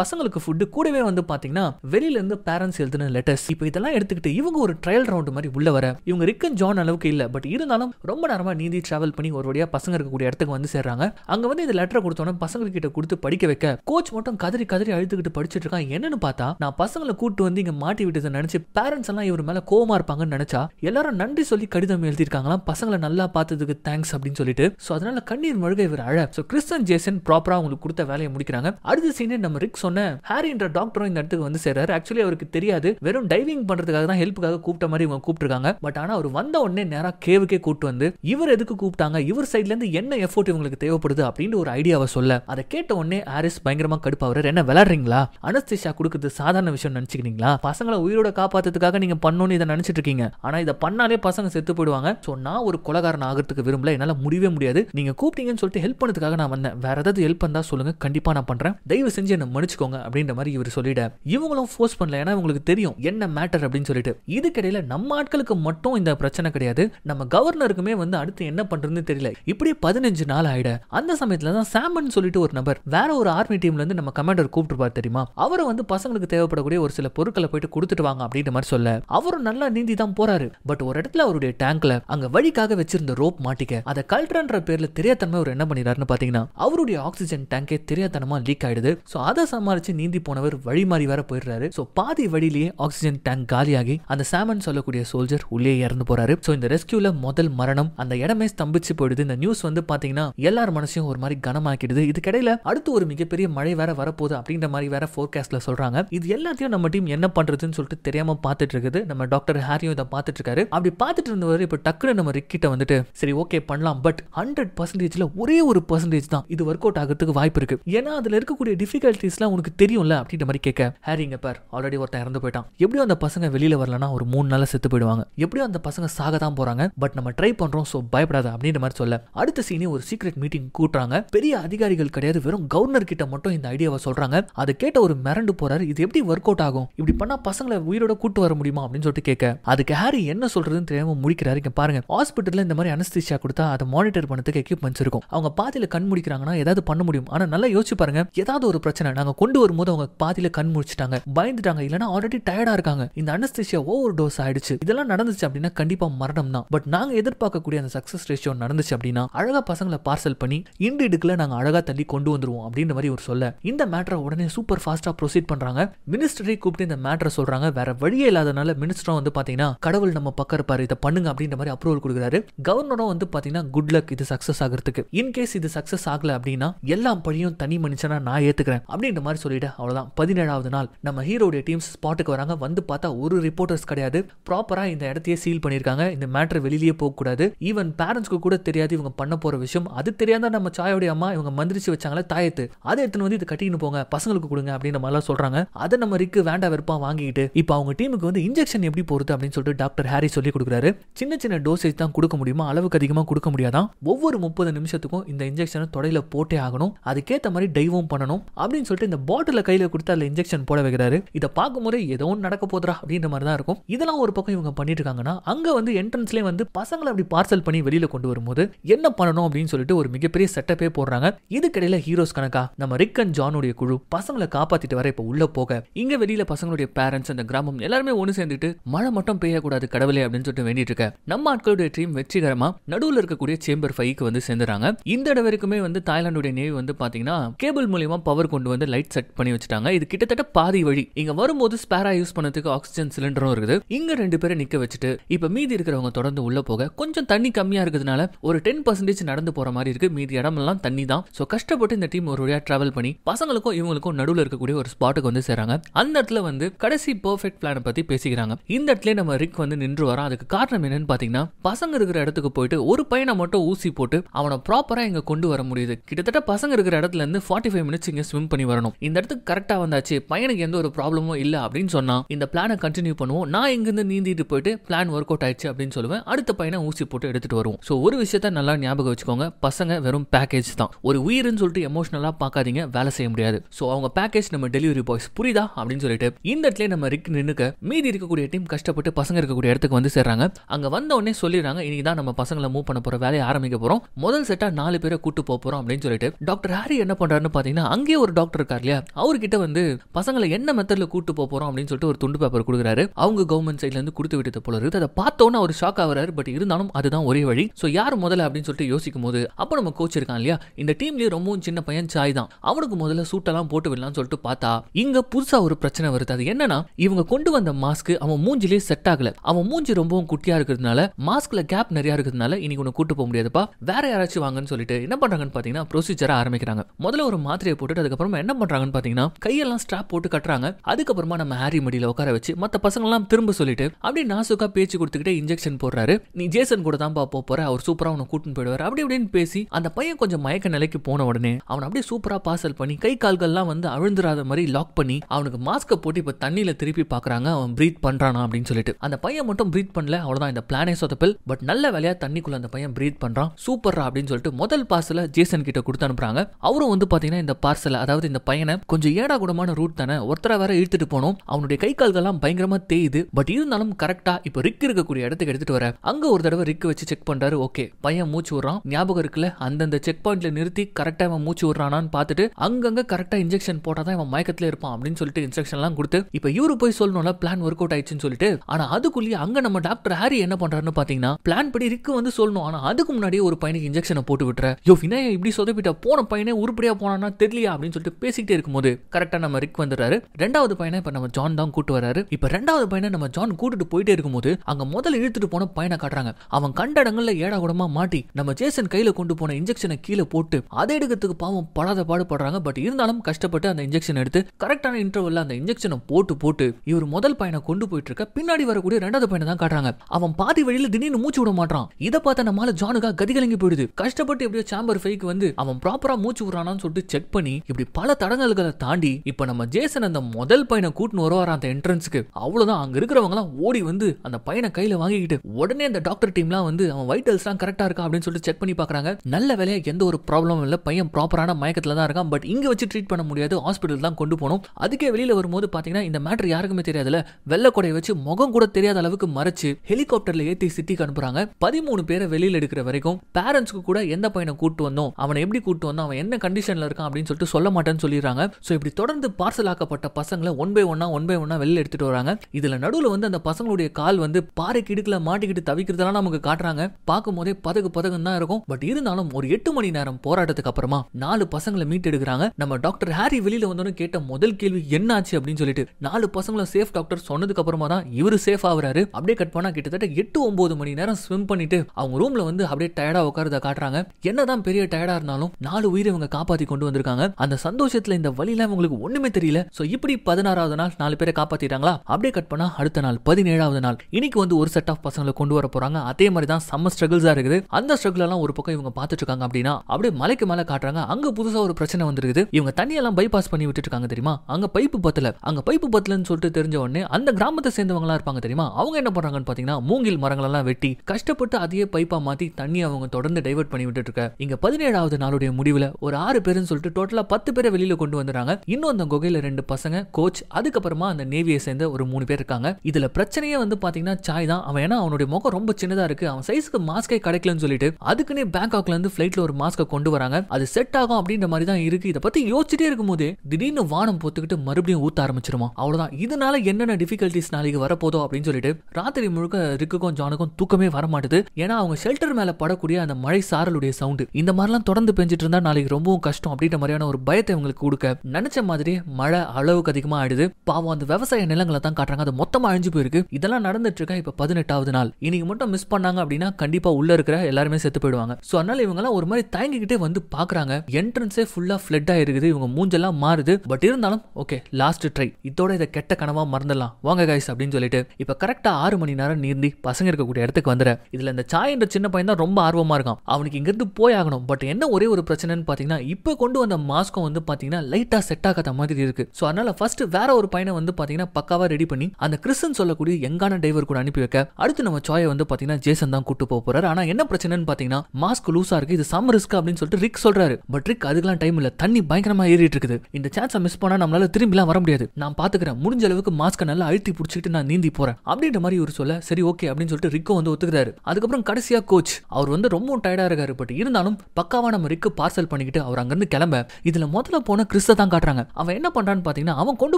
பசங்களுக்கு ஃபுட்டு கூடவே வந்து பாத்தீங்கன்னா வெளியில இருந்து பேரண்ட்ஸ் எழுதின லெட்டர்ஸ் இப்போ இதெல்லாம் எடுத்துக்கிட்டு இவங்க ஒரு ட்ரையல் ரவுண்ட் மாதிரி உள்ள வர இவங்க ரிக்கன் ஜான் அளவுக்கு இல்லை பட் இருந்தாலும் ரொம்ப நேரமா நீதி டிராவல் பண்ணி ஒரு வழியா பசங்க இருக்கக்கூடிய இடத்துக்கு வந்து சேர்றாங்க அங்க வந்து இந்த லெட்டரை கொடுத்தோன்னே பசங்க கிட்ட கொடுத்து படிக்க வைக்க கோச் மட்டும் கதறி கதறி அழுத்துக்கிட்டு படிச்சுட்டு இருக்கான் என்னன்னு பார்த்தா நான் பசங்களை கூட்டு வந்து இங்க மாட்டி விட்டதை நினைச்சு பேரண்ட்ஸ் எல்லாம் இவர் மேல கோவமா இருப்பாங்கன்னு நினைச்சா எல்லாரும் நன்றி சொல்லி கடிதம் எழுதியிருக்காங்களாம் பசங்களை நல்லா பார்த்ததுக்கு தேங்க்ஸ் அப்படின்னு சொல்லிட்டு ஸோ அதனால கண்ணீர் ஜேசன் முழுக இவர் அழ ஸோ கிறிஸ்டன் ஜேசன் ப்ராப்பராக அவங்களுக்கு கொடுத்த வேலையை முடிக்கிறாங்க அடுத்த சீனே நம்ம ரிக் சொன்ன ஹாரின்ற டாக்டரும் இந்த இடத்துக்கு வந்து சேர்றாரு ஆக்சுவலி அவருக்கு தெரியாது வெறும் டைவிங் பண்ணுறதுக்காக தான் ஹெல்ப்புக்காக கூப்பிட்ட மாதிரி இவங்க கூப்பிட்டுருக்காங்க பட் ஆனால் அவர் வந்த உடனே நேராக கேவுக்கே கூப்பிட்டு வந்து இவர் எதுக்கு கூப்பிட்டாங்க இவர் சைட்லேருந்து என்ன எஃபோர்ட் இவங்களுக்கு தேவைப்படுது அப்படின்னு ஒரு ஐடியாவை சொல்ல அதை கேட்ட உடனே ஹாரிஸ் பயங்கரமாக கடுப்பாகிறார் என்ன விளாடுறீங்களா அனஸ்தீஷா கொடுக்குறது சாதாரண விஷயம் நினச்சிக்கிறீங்களா பசங்களை உயிரோட காப்பாற்றுறதுக்காக நீங்கள் பண்ணணும்னு இதை நினச்சிட்டு இருக்கீங்க ஆனால் இதை பண்ணாலே பசங்க செத்து போயிடுவாங்க ஸோ நான் ஒரு கொலகாரன் ஆகிறதுக்கு விரும்பல என்னால் முடியவே முடியாது நீங்கள் கூப்பிட்டீங்க சரிங்கன்னு சொல்லிட்டு ஹெல்ப் பண்ணதுக்காக நான் வந்தேன் வேற ஏதாவது ஹெல்ப் பண்ணா சொல்லுங்க கண்டிப்பா நான் பண்றேன் தயவு செஞ்சு என்னை மன்னிச்சுக்கோங்க அப்படின்ற மாதிரி இவர் சொல்லிட இவங்களும் ஃபோர்ஸ் பண்ணல ஏன்னா இவங்களுக்கு தெரியும் என்ன மேட்டர் அப்படின்னு சொல்லிட்டு இதுக்கிடையில் நம்ம ஆட்களுக்கு மட்டும் இந்த பிரச்சனை கிடையாது நம்ம கவர்னருக்குமே வந்து அடுத்து என்ன பண்றதுன்னு தெரியல இப்படியே பதினஞ்சு நாள் ஆயிட அந்த சமயத்துல தான் சாமன் சொல்லிட்டு ஒரு நபர் வேற ஒரு ஆர்மி டீம்ல இருந்து நம்ம கமாண்டர் கூப்பிட்டு தெரியுமா அவரை வந்து பசங்களுக்கு தேவைப்படக்கூடிய ஒரு சில பொருட்களை போயிட்டு கொடுத்துட்டு வாங்க அப்படின்ற மாதிரி சொல்ல அவரும் நல்லா நீந்தி தான் போறாரு பட் ஒரு இடத்துல அவருடைய டேங்க்ல அங்க வழிக்காக வச்சிருந்த ரோப் மாட்டிக்க அதை கல்ட்ரன்ற பேர்ல தெரியாத என்ன பண்ணிடுறாருன்னு பாத்தீங்கன்னா அவருடைய ஆக்சிஜன் டேங்கே தெரியாதனமாக லீக் ஆயிடுது ஸோ அதை சமாளித்து நீந்தி போனவர் வழி மாறி வேற போயிடுறாரு சோ பாதி வழியிலேயே ஆக்சிஜன் டேங்க் காலியாகி அந்த சாமன் சொல்லக்கூடிய சோல்ஜர் உள்ளே இறந்து போறாரு ஸோ இந்த ரெஸ்கியூல முதல் மரணம் அந்த இடமே ஸ்தம்பிச்சு போயிடுது இந்த நியூஸ் வந்து பாத்தீங்கன்னா எல்லார் மனசையும் ஒரு மாதிரி கனமாக்கிடுது இதுக்கிடையில அடுத்து ஒரு மிகப்பெரிய மழை வேற வரப்போகுது அப்படின்ற மாதிரி வேற ஃபோர்காஸ்ட்ல சொல்றாங்க இது எல்லாத்தையும் நம்ம டீம் என்ன பண்றதுன்னு சொல்லிட்டு தெரியாம பார்த்துட்டு இருக்குது நம்ம டாக்டர் ஹாரியும் இதை பார்த்துட்டு இருக்காரு அப்படி பாத்துட்டு இருந்தவர் இப்போ டக்குனு நம்ம ரிக்கிட்ட வந்துட்டு சரி ஓகே பண்ணலாம் பட் ஹண்ட்ரட் பர்சன்டேஜ் பர்சன்டேஜில் ஒரே ஒரு பர்சன்டேஜ் தான் இது ஒர்க் அவுட் ஆகிறதுக்கு வாய்ப்பு இருக்கு ஏன்னா அதில் இருக்கக்கூடிய டிஃபிகல்ட்டிஸ்லாம் உனக்கு தெரியும்ல அப்படின்ற மாதிரி கேட்க ஹேரிங்க பார் ஆல்ரெடி ஒருத்தன் இறந்து போயிட்டான் எப்படி அந்த பசங்க வெளியில் வரலன்னா ஒரு மூணு நாளில் செத்து போயிடுவாங்க எப்படி அந்த பசங்க சாக தான் போகிறாங்க பட் நம்ம ட்ரை பண்ணுறோம் ஸோ பயப்படாத அப்படின்ற மாதிரி சொல்ல அடுத்த சீனே ஒரு சீக்ரெட் மீட்டிங் கூட்டுறாங்க பெரிய அதிகாரிகள் கிடையாது வெறும் கவர்னர் கிட்ட மட்டும் இந்த ஐடியாவை சொல்கிறாங்க அதை கேட்ட ஒரு மிரண்டு போறாரு இது எப்படி ஒர்க் அவுட் ஆகும் இப்படி பண்ணால் பசங்களை உயிரோட கூட்டு வர முடியுமா அப்படின்னு சொல்லிட்டு கேட்க அதுக்கு ஹாரி என்ன சொல்றதுன்னு தெரியாம முடிக்கிறாரு பாருங்க ஹாஸ்பிட்டலில் இந்த மாதிரி அனஸ்தீஷா கொடுத்தா அதை மானிட்டர் பண்ணதுக்கு எக்யூப்மெண்ட்ஸ் இருக்கும் அவங்க பாதியில் கண் முடிக்கிறாங்கன்னா ஏதாவது பண்ண முடியும் ஆனால் நல்லா யோசிச்சு பாருங்க ஏதாவது ஒரு பிரச்சனை நாங்கள் கொண்டு வரும்போது அவங்க பாதியில் கண் முடிச்சிட்டாங்க பயந்துட்டாங்க இல்லைனா ஆல்ரெடி டயர்டாக இருக்காங்க இந்த அனஸ்தேஷியா ஓவர் டோஸ் ஆயிடுச்சு இதெல்லாம் நடந்துச்சு அப்படின்னா கண்டிப்பாக மரணம் தான் பட் நாங்கள் எதிர்பார்க்கக்கூடிய அந்த சக்ஸஸ் ரேஷியோ நடந்துச்சு அப்படின்னா அழகாக பசங்களை பார்சல் பண்ணி இந்த இடுக்குல நாங்கள் அழகாக தள்ளி கொண்டு வந்துருவோம் அப்படின்ற மாதிரி ஒரு சொல்ல இந்த மேட்டரை உடனே சூப்பர் ஃபாஸ்ட்டாக ப்ரொசீட் பண்ணுறாங்க மினிஸ்டரை கூப்பிட்டு இந்த மேட்டரை சொல்கிறாங்க வேற வழியே இல்லாதனால மினிஸ்டரும் வந்து பார்த்தீங்கன்னா கடவுள் நம்ம பக்கம் இருப்பாரு இதை பண்ணுங்க அப்படின்ற மாதிரி அப்ரூவல் கொடுக்குறாரு கவர்னரும் வந்து பார்த்தீங்கன்னா குட் லக் இது சக்ஸஸ் ஆகிறதுக்கு இருக்கு இன்கேஸ் இது சக்சஸ் ஆகல அப்படின்னா எல்லா பழியும் தனி மனுஷனா நான் ஏத்துக்கிறேன் அப்படின்ற மாதிரி சொல்லிட்டு அவ்வளவுதான் பதினேழாவது நாள் நம்ம ஹீரோடைய டீம்ஸ் ஸ்பாட்டுக்கு வராங்க வந்து பார்த்தா ஒரு ரிப்போர்ட்டர்ஸ் கிடையாது ப்ராப்பரா இந்த இடத்தையே சீல் பண்ணிருக்காங்க இந்த மேட்டர் வெளியிலேயே போகக்கூடாது ஈவன் பேரண்ட்ஸ்க்கு கூட தெரியாது இவங்க பண்ண போற விஷயம் அது தெரியாத நம்ம சாயோடைய அம்மா இவங்க மந்திரிச்சு வச்சாங்களே தாயத்து அதை எடுத்துன்னு வந்து இது கட்டின்னு போங்க பசங்களுக்கு கொடுங்க அப்படின்ற மாதிரிலாம் சொல்றாங்க அதை நம்ம ரிக்கு வேண்டா வெறுப்பா வாங்கிட்டு இப்போ அவங்க டீமுக்கு வந்து இன்ஜெக்ஷன் எப்படி போறது அப்படின்னு சொல்லிட்டு டாக்டர் ஹாரி சொல்லி கொடுக்குறாரு சின்ன சின்ன டோசேஜ் தான் கொடுக்க முடியுமா அளவுக்கு அதிகமாக கொடுக்க முடியாதான் ஒவ்வொரு முப்பது நிமிஷம் நிமிஷத்துக்கும் இந்த இன்ஜெக்ஷனை தொடையில் போட்டே ஆகணும் அதுக்கேற்ற மாதிரி டைவும் பண்ணணும் அப்படின்னு சொல்லிட்டு இந்த பாட்டிலில் கையில் கொடுத்து அதில் இன்ஜெக்ஷன் போட வைக்கிறாரு இதை பார்க்கும்போது ஏதோ நடக்க போதுரா அப்படின்ற மாதிரி தான் இருக்கும் இதெல்லாம் ஒரு பக்கம் இவங்க பண்ணிட்டு இருக்காங்கன்னா அங்கே வந்து என்ட்ரன்ஸ்லேயே வந்து பசங்களை அப்படி பார்சல் பண்ணி வெளியில் கொண்டு வரும்போது என்ன பண்ணணும் அப்படின்னு சொல்லிட்டு ஒரு மிகப்பெரிய செட்டப்பே போடுறாங்க இதுக்கிடையில் ஹீரோஸ் கணக்கா நம்ம ரிக் அண்ட் ஜானுடைய குழு பசங்களை காப்பாத்திட்டு வர இப்போ உள்ள போக இங்க வெளியில பசங்களுடைய பேரண்ட்ஸ் அந்த கிராமம் எல்லாருமே ஒன்று சேர்ந்துட்டு மழை மட்டும் பெய்யக்கூடாது கடவுளே அப்படின்னு சொல்லிட்டு வேண்டிட்டு இருக்க நம்ம ஆட்களுடைய டீம் வெற்றிகரமா நடுவில் இருக்கக்கூடிய சேம்பர் ஃபைக்கு வந்து சேர்ந்துறாங்க பண்றாங்க இந்த இடம் வரைக்குமே வந்து தாய்லாந்துடைய நேவி வந்து பாத்தீங்கன்னா கேபிள் மூலியமா பவர் கொண்டு வந்து லைட் செட் பண்ணி வச்சுட்டாங்க இது கிட்டத்தட்ட பாதி வழி இங்க வரும்போது ஸ்பேரா யூஸ் பண்ணதுக்கு ஆக்சிஜன் சிலிண்டரும் இருக்குது இங்க ரெண்டு பேரும் நிக்க வச்சுட்டு இப்ப மீதி இருக்கிறவங்க தொடர்ந்து உள்ள போக கொஞ்சம் தண்ணி கம்மியா இருக்கிறதுனால ஒரு டென் பர்சன்டேஜ் நடந்து போற மாதிரி இருக்கு மீதி இடமெல்லாம் தண்ணி தான் ஸோ கஷ்டப்பட்டு இந்த டீம் ஒரு வழியா டிராவல் பண்ணி பசங்களுக்கும் இவங்களுக்கும் நடுவில் இருக்கக்கூடிய ஒரு ஸ்பாட்டுக்கு வந்து சேராங்க அந்த இடத்துல வந்து கடைசி பெர்ஃபெக்ட் பிளானை பத்தி பேசிக்கிறாங்க இந்த இடத்துல நம்ம ரிக் வந்து நின்று வரோம் அதுக்கு காரணம் என்னன்னு பாத்தீங்கன்னா பசங்க இருக்கிற இடத்துக்கு போயிட்டு ஒரு பையனை மட்டும் ஊசி போட்டு அவனை ப்ராப்பராக இங்கே கொண்டு வர முடியுது கிட்டத்தட்ட பசங்க இருக்கிற இடத்துல இருந்து ஃபார்ட்டி ஃபைவ் மினிட்ஸ் இங்கே ஸ்விம் பண்ணி வரணும் இந்த இடத்துக்கு கரெக்டாக வந்தாச்சு பையனுக்கு எந்த ஒரு ப்ராப்ளமும் இல்லை அப்படின்னு சொன்னால் இந்த பிளானை கண்டினியூ பண்ணுவோம் நான் இங்கேருந்து நீந்திட்டு போயிட்டு பிளான் ஒர்க் அவுட் ஆயிடுச்சு அப்படின்னு சொல்லுவேன் அடுத்த பையனை ஊசி போட்டு எடுத்துகிட்டு வருவோம் ஸோ ஒரு விஷயத்த நல்லா ஞாபகம் வச்சுக்கோங்க பசங்க வெறும் பேக்கேஜ் தான் ஒரு உயிர்னு சொல்லிட்டு எமோஷனலாக பார்க்காதீங்க வேலை செய்ய முடியாது ஸோ அவங்க பேக்கேஜ் நம்ம டெலிவரி பாய்ஸ் புரியுதா அப்படின்னு சொல்லிட்டு இந்த இடத்துல நம்ம ரிக் நின்னுக்க மீதி இருக்கக்கூடிய டீம் கஷ்டப்பட்டு பசங்க இருக்கக்கூடிய இடத்துக்கு வந்து சேர்றாங்க அங்கே வந்த உடனே சொல்லிடுறாங்க இன்னைக்கு தான் நம்ம பசங்களை மூவ் பண்ண போகிற வேலையை ஆரம்பிக்க போகிறோம் முதல் எக்ஸாக்டா நாலு பேரை கூட்டு போறோம் அப்படின்னு சொல்லிட்டு டாக்டர் ஹாரி என்ன பண்றாருன்னு பாத்தீங்கன்னா அங்கே ஒரு டாக்டர் இருக்கார் இல்லையா அவர்கிட்ட வந்து பசங்களை என்ன மெத்தட்ல கூட்டு போறோம் அப்படின்னு சொல்லிட்டு ஒரு துண்டு பேப்பர் கொடுக்குறாரு அவங்க கவர்மெண்ட் சைட்ல இருந்து கொடுத்து விட்டது போல இருக்குது அதை பார்த்தோன்னு அவர் ஷாக் ஆகிறாரு பட் இருந்தாலும் அதுதான் ஒரே வழி ஸோ யார் முதல்ல அப்படின்னு சொல்லிட்டு யோசிக்கும் போது அப்போ நம்ம கோச் இருக்கான் இல்லையா இந்த டீம்லயே ரொம்பவும் சின்ன பையன் சாய் தான் அவனுக்கு முதல்ல சூட்டெல்லாம் போட்டு விடலாம்னு சொல்லிட்டு பார்த்தா இங்க புதுசா ஒரு பிரச்சனை வருது அது என்னன்னா இவங்க கொண்டு வந்த மாஸ்க் அவன் மூஞ்சிலே செட் ஆகல அவன் மூஞ்சி ரொம்பவும் குட்டியா இருக்கிறதுனால மாஸ்க்ல கேப் நிறைய இருக்கிறதுனால இன்னைக்கு உன்னை கூட்டு போக முடியாதுப்பா வேற யாராச்சும் வாங்கன்னு சொல்லிட்டு என்ன பண்ணுறாங்கன்னு பாத்தீங்கன்னா ப்ரொசீஜர் ஆரம்பிக்கிறாங்க முதல்ல ஒரு மாத்திரையை போட்டுட்டு அதுக்கப்புறமா என்ன பண்றாங்கன்னு பாத்தீங்கன்னா கையெல்லாம் ஸ்ட்ராப் போட்டு கட்டுறாங்க அதுக்கப்புறமா நம்ம ஹாரி மடியில் உட்கார வச்சு மற்ற பசங்கள்லாம் திரும்ப சொல்லிட்டு அப்படி நாசுக்கா பேச்சு கொடுத்துக்கிட்டே இன்ஜெக்ஷன் போடுறாரு நீ ஜேசன் கூட தான் பார்ப்போ போற அவர் சூப்பராக உன்னை கூட்டின்னு போயிடுவார் அப்படி அப்படின்னு பேசி அந்த பையன் கொஞ்சம் மயக்க நிலைக்கு போன உடனே அவன் அப்படியே சூப்பராக பாசல் பண்ணி கை கால்கள்லாம் வந்து அழுந்துராத மாதிரி லாக் பண்ணி அவனுக்கு மாஸ்க்கை போட்டு இப்போ தண்ணியில் திருப்பி பார்க்குறாங்க அவன் பிரீத் பண்ணுறானா அப்படின்னு சொல்லிட்டு அந்த பையன் மட்டும் பிரீத் பண்ணல அவ்வளோதான் இந்த பிளானே சொதப்பில் பட் நல்ல வேலையாக தண்ணிக்குள்ள அந்த பையன் ப்ரீத் பண்றான் சூப்பரா அப்படின்னு அப்படின்னு சொல்லிட்டு முதல் பார்சல ஜேசன் கிட்ட கொடுத்து அனுப்புறாங்க அவரும் வந்து பாத்தீங்கன்னா இந்த பார்சல் அதாவது இந்த பையனை கொஞ்சம் ஏடா குடமான ரூட் தானே ஒருத்தர வேற இழுத்துட்டு போனோம் அவனுடைய கை கால்கள்லாம் பயங்கரமா தேயுது பட் இருந்தாலும் கரெக்டா இப்ப ரிக் இருக்கக்கூடிய இடத்துக்கு எடுத்துட்டு வர அங்க ஒரு தடவை ரிக் வச்சு செக் பண்றாரு ஓகே பையன் மூச்சு விடுறான் ஞாபகம் இருக்குல்ல அந்தந்த செக் பாயிண்ட்ல நிறுத்தி கரெக்டா அவன் மூச்சு விடுறானான்னு பார்த்துட்டு அங்கங்க கரெக்டா இன்ஜெக்ஷன் போட்டாதான் இவன் மயக்கத்துல இருப்பான் அப்படின்னு சொல்லிட்டு எல்லாம் கொடுத்து இப்ப இவரு போய் சொல்லணும்ல பிளான் ஒர்க் அவுட் ஆயிடுச்சுன்னு சொல்லிட்டு ஆனா அதுக்குள்ளேயே அங்க நம்ம டாக்டர் ஹாரி என்ன பண்றாருன்னு பாத்தீங்கன்னா பிளான் படி ரிக்கு வந்து சொல்லணும் ஆனா அதுக்கு முன்னாடி ஒரு பையனுக்கு இன்ஜெக்ஷன் டிஸ்கஷனை போட்டு விட்டுற யோ வினய இப்படி சொதப்பிட்ட போன பையனே உருப்படியா போனான்னா தெரியலையா அப்படின்னு சொல்லிட்டு பேசிட்டே இருக்கும்போது கரெக்டா நம்ம ரிக் வந்துடுறாரு ரெண்டாவது பையனை இப்போ நம்ம ஜான் தான் கூட்டு வராரு இப்ப ரெண்டாவது பையனை நம்ம ஜான் கூட்டிட்டு போயிட்டே இருக்கும்போது அங்க முதல்ல இழுத்துட்டு போன பையனை காட்டுறாங்க அவன் கண்ட இடங்கள்ல ஏடா கூடமா மாட்டி நம்ம ஜேசன் கையில் கொண்டு போன இன்ஜெக்ஷனை கீழே போட்டு அதை எடுக்கிறதுக்கு பாவம் படாத பாடுபடுறாங்க பட் இருந்தாலும் கஷ்டப்பட்டு அந்த இன்ஜெக்ஷன் எடுத்து கரெக்டான இன்டர்வல்ல அந்த இன்ஜெக்ஷனை போட்டு போட்டு இவர் முதல் பையனை கொண்டு போயிட்டு இருக்க பின்னாடி வரக்கூடிய ரெண்டாவது பையனை தான் காட்டுறாங்க அவன் பாதி வழியில திடீர்னு மூச்சு விட மாட்டான் இதை பார்த்த நம்மளால ஜானுக்கா கதிகலங்கி போயிடுது கஷ்டப்பட்டு எப்படியோ சாம்பர் ஃபைக்கு வந்து அவன் ப்ராப்பரா மூச்சு விடுறானான்னு சொல்லிட்டு செக் பண்ணி இப்படி பல தடங்கல்களை தாண்டி இப்ப நம்ம ஜேசன் அந்த முதல் பையனை கூட்டின்னு வருவார் அந்த என்ட்ரன்ஸுக்கு அவ்வளவுதான் அங்க இருக்கிறவங்க எல்லாம் ஓடி வந்து அந்த பையனை கையில வாங்கிக்கிட்டு உடனே அந்த டாக்டர் டீம்லாம் வந்து அவன் வைட்டல்ஸ் எல்லாம் கரெக்டா இருக்கா அப்படின்னு சொல்லிட்டு செக் பண்ணி பாக்குறாங்க நல்ல வேலையா எந்த ஒரு ப்ராப்ளமும் இல்லை பையன் ப்ராப்பரான மயக்கத்துல தான் இருக்கான் பட் இங்க வச்சு ட்ரீட் பண்ண முடியாது ஹாஸ்பிட்டல் தான் கொண்டு போனோம் அதுக்கே வெளியில வரும்போது பாத்தீங்கன்னா இந்த மேட்டர் யாருக்குமே தெரியாதுல வெள்ளக்கொடை வச்சு முகம் கூட தெரியாத அளவுக்கு மறைச்சு ஹெலிகாப்டர்ல ஏத்தி சிட்டிக்கு அனுப்புறாங்க பதிமூணு பேரை வெளியில எடுக்கிற வரைக்கும் பேரண்ட்ஸ்க்கு கூட கூட எந்த பையனை கூட்டு வந்தோம் அவனை எப்படி கூட்டு வந்தோம் அவன் என்ன கண்டிஷன்ல இருக்கான் அப்படின்னு சொல்லிட்டு சொல்ல மாட்டேன்னு சொல்லிடுறாங்க ஸோ இப்படி தொடர்ந்து பார்சல் ஆக்கப்பட்ட பசங்களை ஒன் பை ஒன்னா ஒன் பை ஒன்னா வெளில எடுத்துட்டு வராங்க இதுல நடுவில் வந்து அந்த பசங்களுடைய கால் வந்து பாறை கிடுக்கில் மாட்டிக்கிட்டு தவிக்கிறதெல்லாம் நமக்கு காட்டுறாங்க பார்க்கும் போதே பதகு பதகம் தான் இருக்கும் பட் இருந்தாலும் ஒரு எட்டு மணி நேரம் போராட்டத்துக்கு அப்புறமா நாலு பசங்களை மீட்டெடுக்கிறாங்க நம்ம டாக்டர் ஹாரி வெளியில வந்தோன்னு கேட்ட முதல் கேள்வி என்ன ஆச்சு அப்படின்னு சொல்லிட்டு நாலு பசங்களை சேஃப் டாக்டர் சொன்னதுக்கு அப்புறமா தான் இவர் சேஃப் ஆகுறாரு அப்படியே கட் பண்ணா கிட்டத்தட்ட எட்டு ஒன்பது மணி நேரம் ஸ்விம் பண்ணிட்டு அவங்க ரூம்ல வந்து அப்படியே டயர்டா உட்காரத காட்டுறாங்க பாக்குறாங்க என்னதான் பெரிய டயர்டா இருந்தாலும் நாலு உயிரை இவங்க காப்பாத்தி கொண்டு வந்திருக்காங்க அந்த சந்தோஷத்துல இந்த வழியில இவங்களுக்கு ஒண்ணுமே தெரியல சோ இப்படி பதினாறாவது நாள் நாலு பேரை காப்பாத்திட்டாங்களா அப்படியே கட் பண்ணா அடுத்த நாள் பதினேழாவது நாள் இன்னைக்கு வந்து ஒரு செட் ஆஃப் பசங்களை கொண்டு வர போறாங்க அதே மாதிரி தான் செம்ம ஸ்ட்ரகிள்ஸா இருக்குது அந்த ஸ்ட்ரகிள் எல்லாம் ஒரு பக்கம் இவங்க பாத்துட்டு இருக்காங்க அப்படின்னா அப்படியே மலைக்கு மேல காட்டுறாங்க அங்க புதுசா ஒரு பிரச்சனை வந்திருக்குது இவங்க தண்ணியெல்லாம் பைபாஸ் பண்ணி விட்டுட்டு இருக்காங்க தெரியுமா அங்க பைப்பு பத்தல அங்க பைப்பு பத்தலன்னு சொல்லிட்டு தெரிஞ்ச உடனே அந்த கிராமத்தை சேர்ந்தவங்களா இருப்பாங்க தெரியுமா அவங்க என்ன பண்றாங்கன்னு பாத்தீங்கன்னா மூங்கில் மரங்கள் எல்லாம் வெட்டி கஷ்டப்பட்டு அதையே பைப்பா மாத்தி தண்ணி அவங்க தொடர்ந்து டைவர்ட் பண்ணி விட்டுட்டு இருக்க இங்க பதினேழாவது நாளுடைய முடிவுல ஒரு ஆறு பேருன்னு சொல்லிட்டு டோட்டலா பத்து பேரை வெளியில கொண்டு வந்துறாங்க இன்னும் அந்த குகையில ரெண்டு பசங்க கோச் அதுக்கப்புறமா அந்த நேவியை சேர்ந்த ஒரு மூணு பேர் இருக்காங்க இதுல பிரச்சனையே வந்து பாத்தீங்கன்னா சாய் தான் அவன் ஏன்னா அவனுடைய முகம் ரொம்ப சின்னதா இருக்கு அவன் சைஸ்க்கு மாஸ்கே கிடைக்கலன்னு சொல்லிட்டு அதுக்குன்னே பேங்காக்ல இருந்து பிளைட்ல ஒரு மாஸ்க கொண்டு வராங்க அது செட் ஆகும் அப்படின்ற மாதிரி தான் இருக்கு இதை பத்தி யோசிச்சுட்டே இருக்கும்போது திடீர்னு வானம் போத்துக்கிட்டு மறுபடியும் ஊத்த ஆரம்பிச்சிருமா அவ்வளவுதான் இதனால என்னென்ன டிஃபிகல்ட்டிஸ் நாளைக்கு வரப்போதோ அப்படின்னு சொல்லிட்டு ராத்திரி முழுக்க ரிக்குக்கும் ஜானுக்கும் தூக்கமே வர மாட்டுது ஏன்னா அவங்க ஷெல்டர் மேல படக்கூடிய அந்த மழை சார சாரலுடைய சவுண்டு இந்த மாதிரிலாம் தொடர்ந்து பெஞ்சிட்டு இருந்தா நாளைக்கு ரொம்பவும் கஷ்டம் அப்படின்ற மாதிரியான ஒரு பயத்தை இவங்களுக்கு கொடுக்க நினைச்ச மாதிரி மழை அளவுக்கு அதிகமா ஆயிடுது பாவம் அந்த விவசாய நிலங்களை தான் காட்டுறாங்க அது மொத்தமா அழிஞ்சு போயிருக்கு இதெல்லாம் நடந்துட்டு இருக்கா இப்ப பதினெட்டாவது நாள் இன்னைக்கு மட்டும் மிஸ் பண்ணாங்க அப்படின்னா கண்டிப்பா உள்ள இருக்கிற எல்லாருமே செத்து போயிடுவாங்க சோ அதனால எல்லாம் ஒரு மாதிரி தயங்கிக்கிட்டே வந்து பாக்குறாங்க என்ட்ரன்ஸே ஃபுல்லா ஃபிளட் ஆயிருக்குது இவங்க மூஞ்செல்லாம் மாறுது பட் இருந்தாலும் ஓகே லாஸ்ட் ட்ரை இதோட இதை கெட்ட கனவா மறந்துடலாம் வாங்க கைஸ் அப்படின்னு சொல்லிட்டு இப்ப கரெக்டா ஆறு மணி நேரம் நீந்தி பசங்க இருக்கக்கூடிய இடத்துக்கு வந்துற இதுல இந்த சாய் என்ற சின்ன பையன் தான் ரொம்ப ஆர்வமா இருக்கான் அவனுக்கு நாளைக்கு இங்கேருந்து போய் ஆகணும் பட் என்ன ஒரே ஒரு பிரச்சனைன்னு பார்த்தீங்கன்னா இப்போ கொண்டு வந்த மாஸ்க்கும் வந்து பார்த்தீங்கன்னா லைட்டாக செட் ஆகாத மாதிரி இருக்குது ஸோ அதனால் ஃபர்ஸ்ட் வேற ஒரு பையனை வந்து பார்த்தீங்கன்னா பக்காவாக ரெடி பண்ணி அந்த கிறிஸ்டன் சொல்லக்கூடிய எங்கான டிரைவர் கூட அனுப்பி வைக்க அடுத்து நம்ம சாயை வந்து பார்த்தீங்கன்னா ஜேசன் தான் கூட்டு போக போறாரு ஆனால் என்ன பிரச்சனைன்னு பார்த்தீங்கன்னா மாஸ்க் லூஸாக இருக்குது இது சம் ரிஸ்க் அப்படின்னு சொல்லிட்டு ரிக் சொல்றாரு பட் ரிக் அதுக்கெல்லாம் டைம் இல்லை தண்ணி பயங்கரமாக ஏறிட்டு இருக்குது இந்த சான்ஸை மிஸ் பண்ணால் நம்மளால திரும்பிலாம் வர முடியாது நான் பார்த்துக்கிறேன் முடிஞ்ச அளவுக்கு மாஸ்க்கை நல்லா அழுத்தி பிடிச்சிட்டு நான் நீந்தி போகிறேன் அப்படின்ற மாதிரி ஒரு சொல்ல சரி ஓகே அப்படின்னு சொல்லிட்டு ரிக்கோ வந்து ஒத்துக்கிறாரு அதுக்கப்புறம் கடைசியாக கோச் அவர் வந்து ரொம்ப டயர்டாக இருக்காரு இருக்காரு பட் இருந்தாலும் பக்காவான நம்ம ரிக்கு பார்சல் பண்ணிக்கிட்டு அவர் அங்கிருந்து கிளம்ப இதுல முதல்ல போன கிறிஸ்த தான் காட்டுறாங்க அவன் என்ன பண்றான்னு பார்த்தீங்கன்னா அவன் கொண்டு